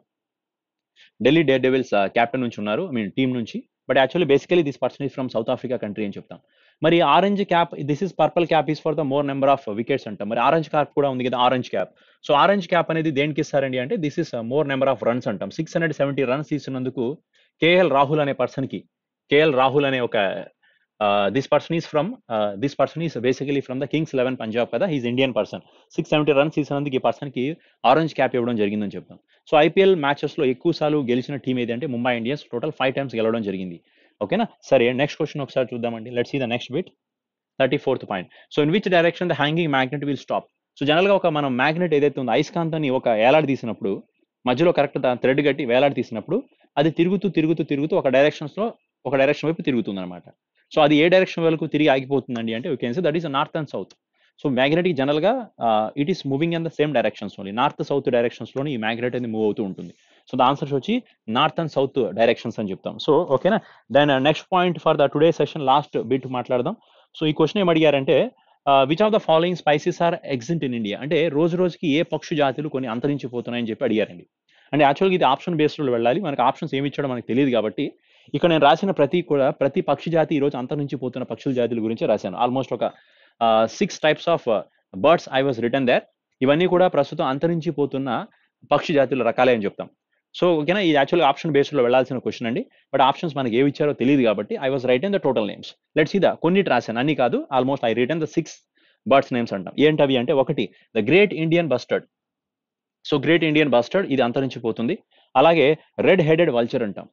ఢిల్లీ డే డెవిల్స్ క్యాప్టెన్ నుంచి ఉన్నారు మీన్ టీం నుంచి but actually basically this person is from South Africa country అని చెప్తాం మరి orange cap this is purple cap is for the more number of wickets అంటాం మరి ఆరెంజ్ క్యాప్ కూడా ఉంది కదా orange cap so orange cap అనేది దేనికి ఇస్తారండి అంటే this is more number of runs అంటాం సిక్స్ హండ్రెడ్ సెవెంటీ రన్స్ తీసినందుకు కేఎల్ రాహుల్ అనే పర్సన్కి కేఎల్ రాహుల్ అనే ఒక this person is from this person is basically from the Kings Eleven Punjab కదా is Indian person six seventy runs తీసినందుకు ఈ పర్సన్కి ఆరెంజ్ క్యాప్ ఇవ్వడం జరిగిందని చెప్తాం సో ఐపీఎల్ మ్యాచెస్లో ఎక్కువ సార్లు గెలిచిన టీం ఏదంటే Mumbai Indians total five times గెలవడం జరిగింది ఓకేనా సరే నెక్స్ట్ క్వశ్చన్ ఒకసారి చూద్దామండి లెట్స్ ఈ the next bit thirty fourth point so in which direction the hanging magnet will stop so జనరల్గా ఒక మనం మ్యాగ్నెట్ ఏదైతే ఉందో అయస్కాంతాన్ని ఒక ఏలాడి తీసినప్పుడు మధ్యలో కరెక్ట్ థ్రెడ్ కట్టి వేలాడ తీసినప్పుడు అది తిరుగుతూ తిరుగుతూ తిరుగుతూ ఒక డైరెక్షన్స్లో ఒక డైరెక్షన్ వైపు తిరుగుతుంది అనమాట సో అది ఏ డైరెక్షన్ వరకు తిరిగి ఆగిపోతుందండి అంటే you can say that is north and south so magnetic general గా it is moving in the same directions only north south directions లోని ఈ మ్యాగ్నెట్ అనేది మూవ్ అవుతూ ఉంటుంది సో ద ఆన్సర్స్ వచ్చి నార్త్ అండ్ సౌత్ డైరెక్షన్స్ అని చెప్తాం so ఓకేనా then next point for the today session last bit మాట్లాడదాం సో ఈ క్వశ్చన్ ఏం అడిగారంటే which of the following spices are exit in India అంటే రోజు రోజుకి ఏ పక్షు జాతులు కొన్ని అంతరించిపోతున్నాయని చెప్పి అడిగారండి అంటే యాక్చువల్గా ఇది ఆప్షన్ బేస్డ్లో వెళ్ళాలి మనకి ఆప్షన్స్ ఏమి ఇచ్చాడో మనకు తెలియదు కాబట్టి ఇక్కడ నేను రాసిన ప్రతి కూడా ప్రతి పక్షి జాతి ఈరోజు అంతరించి పోతున్న పక్షుల జాతుల గురించి రాశాను ఆల్మోస్ట్ ఒక six types of birds I was return there ఇవన్నీ కూడా ప్రస్తుతం అంతరించిపోతున్న పక్షి జాతుల రకాలే అని చెప్తాం సో ఓకేనా ఇది యాక్చువల్గా ఆప్షన్ బేస్డ్లో వెళ్లాల్సిన క్వశ్చన్ అండి బట్ ఆప్షన్స్ మనకి ఏమి ఇచ్చారో తెలియదు కాబట్టి I was write in the total names let's ఇదా కొన్ని రాశాను అన్ని కాదు almost I return the six birds names అంటాం ఏంటవి అంటే ఒకటి the great Indian bustard so great Indian bustard ఇది అంతరించిపోతుంది అలాగే రెడ్ హెడెడ్ వల్చర్ అంటాం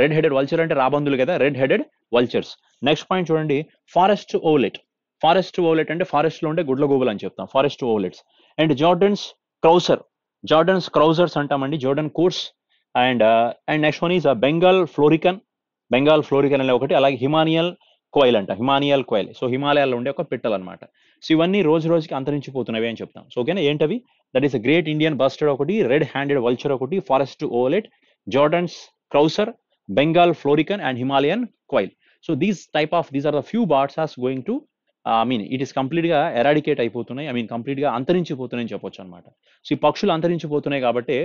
రెడ్ హెడెడ్ వల్చర్ అంటే రాబందులు కదా red headed vultures next point చూడండి ఫారెస్ట్ ఓవలెట్ ఫారెస్ట్ ఓవలెట్ అంటే ఫారెస్ట్ లో ఉండే గుడ్ల గూబులు అని చెప్తాం forest owlets and Jordan's courser Jerdon's coursers అంటామండి Jerdon courser and and next one is Bengal florican Bengal florican అనే ఒకటి అలాగే హిమానియల్ కోయిల్ అంట హిమానియల్ కోయిల్ సో హిమాలయాల్లో ఉండే ఒక పిట్టలు అనమాట సో ఇవన్నీ రోజు రోజుకి అంతరించిపోతున్నవి అని చెప్తాం సో ఓకేనా ఏంటవి that is great Indian bustard ఒకటి రెడ్ హ్యాండెడ్ వల్చర్ ఒకటి forest owlet Jerdon's courser Bengal florican and Himalayan quail. So these type of these are the few birds as going to I mean it is కంప్లీట్గా eradicate అయిపోతున్నాయి I mean కంప్లీట్గా అంతరించిపోతున్నాయని చెప్పొచ్చు అనమాట so ఈ పక్షులు అంతరించిపోతున్నాయి కాబట్టి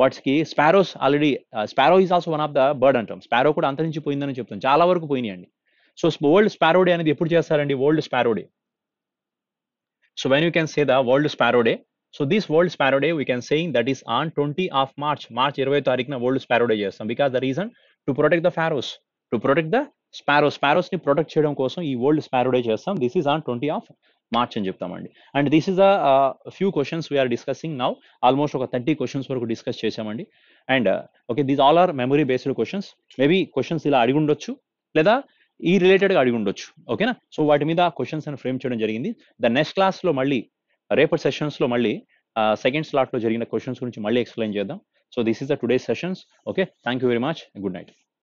వాటికి sparrows already sparrow is also one of the bird అంటాం స్పారో కూడా అంతరించిపోయిందని చెప్తాం చాలా వరకు పోయినాయండి సో వరల్డ్ డే అనేది ఎప్పుడు చేస్తారండి world day so when you can say the world day so this world sparrow day we can saying that is on twenty of March March ఇరవై తారీఖున వరల్డ్ స్పారోడే చేస్తాం because the reason to protect the sparrows to protect the sparrow sparrows ని protect చేయడం కోసం ఈ world sparrow day చేస్తాం this is on twenty of March అని చెప్తామండి and this is a few questions we are discussing now almost ఒక thirty questions వరకు discuss చేసామండి and okay these all are memory based questions maybe questions ఇలా అడిగి ఉండొచ్చు లేదా ఈ రిలేటెడ్గా అడిగి ఉండొచ్చు ఓకేనా సో వాటి మీద క్వశ్చన్స్ అని ఫ్రేమ్ చేయడం జరిగింది ద నెక్స్ట్ క్లాస్లో మళ్ళీ రేపటి సెషన్స్లో మళ్ళీ సెకండ్ uh, స్లాట్లో జరిగిన క్వశ్చన్స్ గురించి మళ్ళీ ఎక్స్ప్లెయిన్ చేద్దాం so this is the today's sessions okay thank you very much good night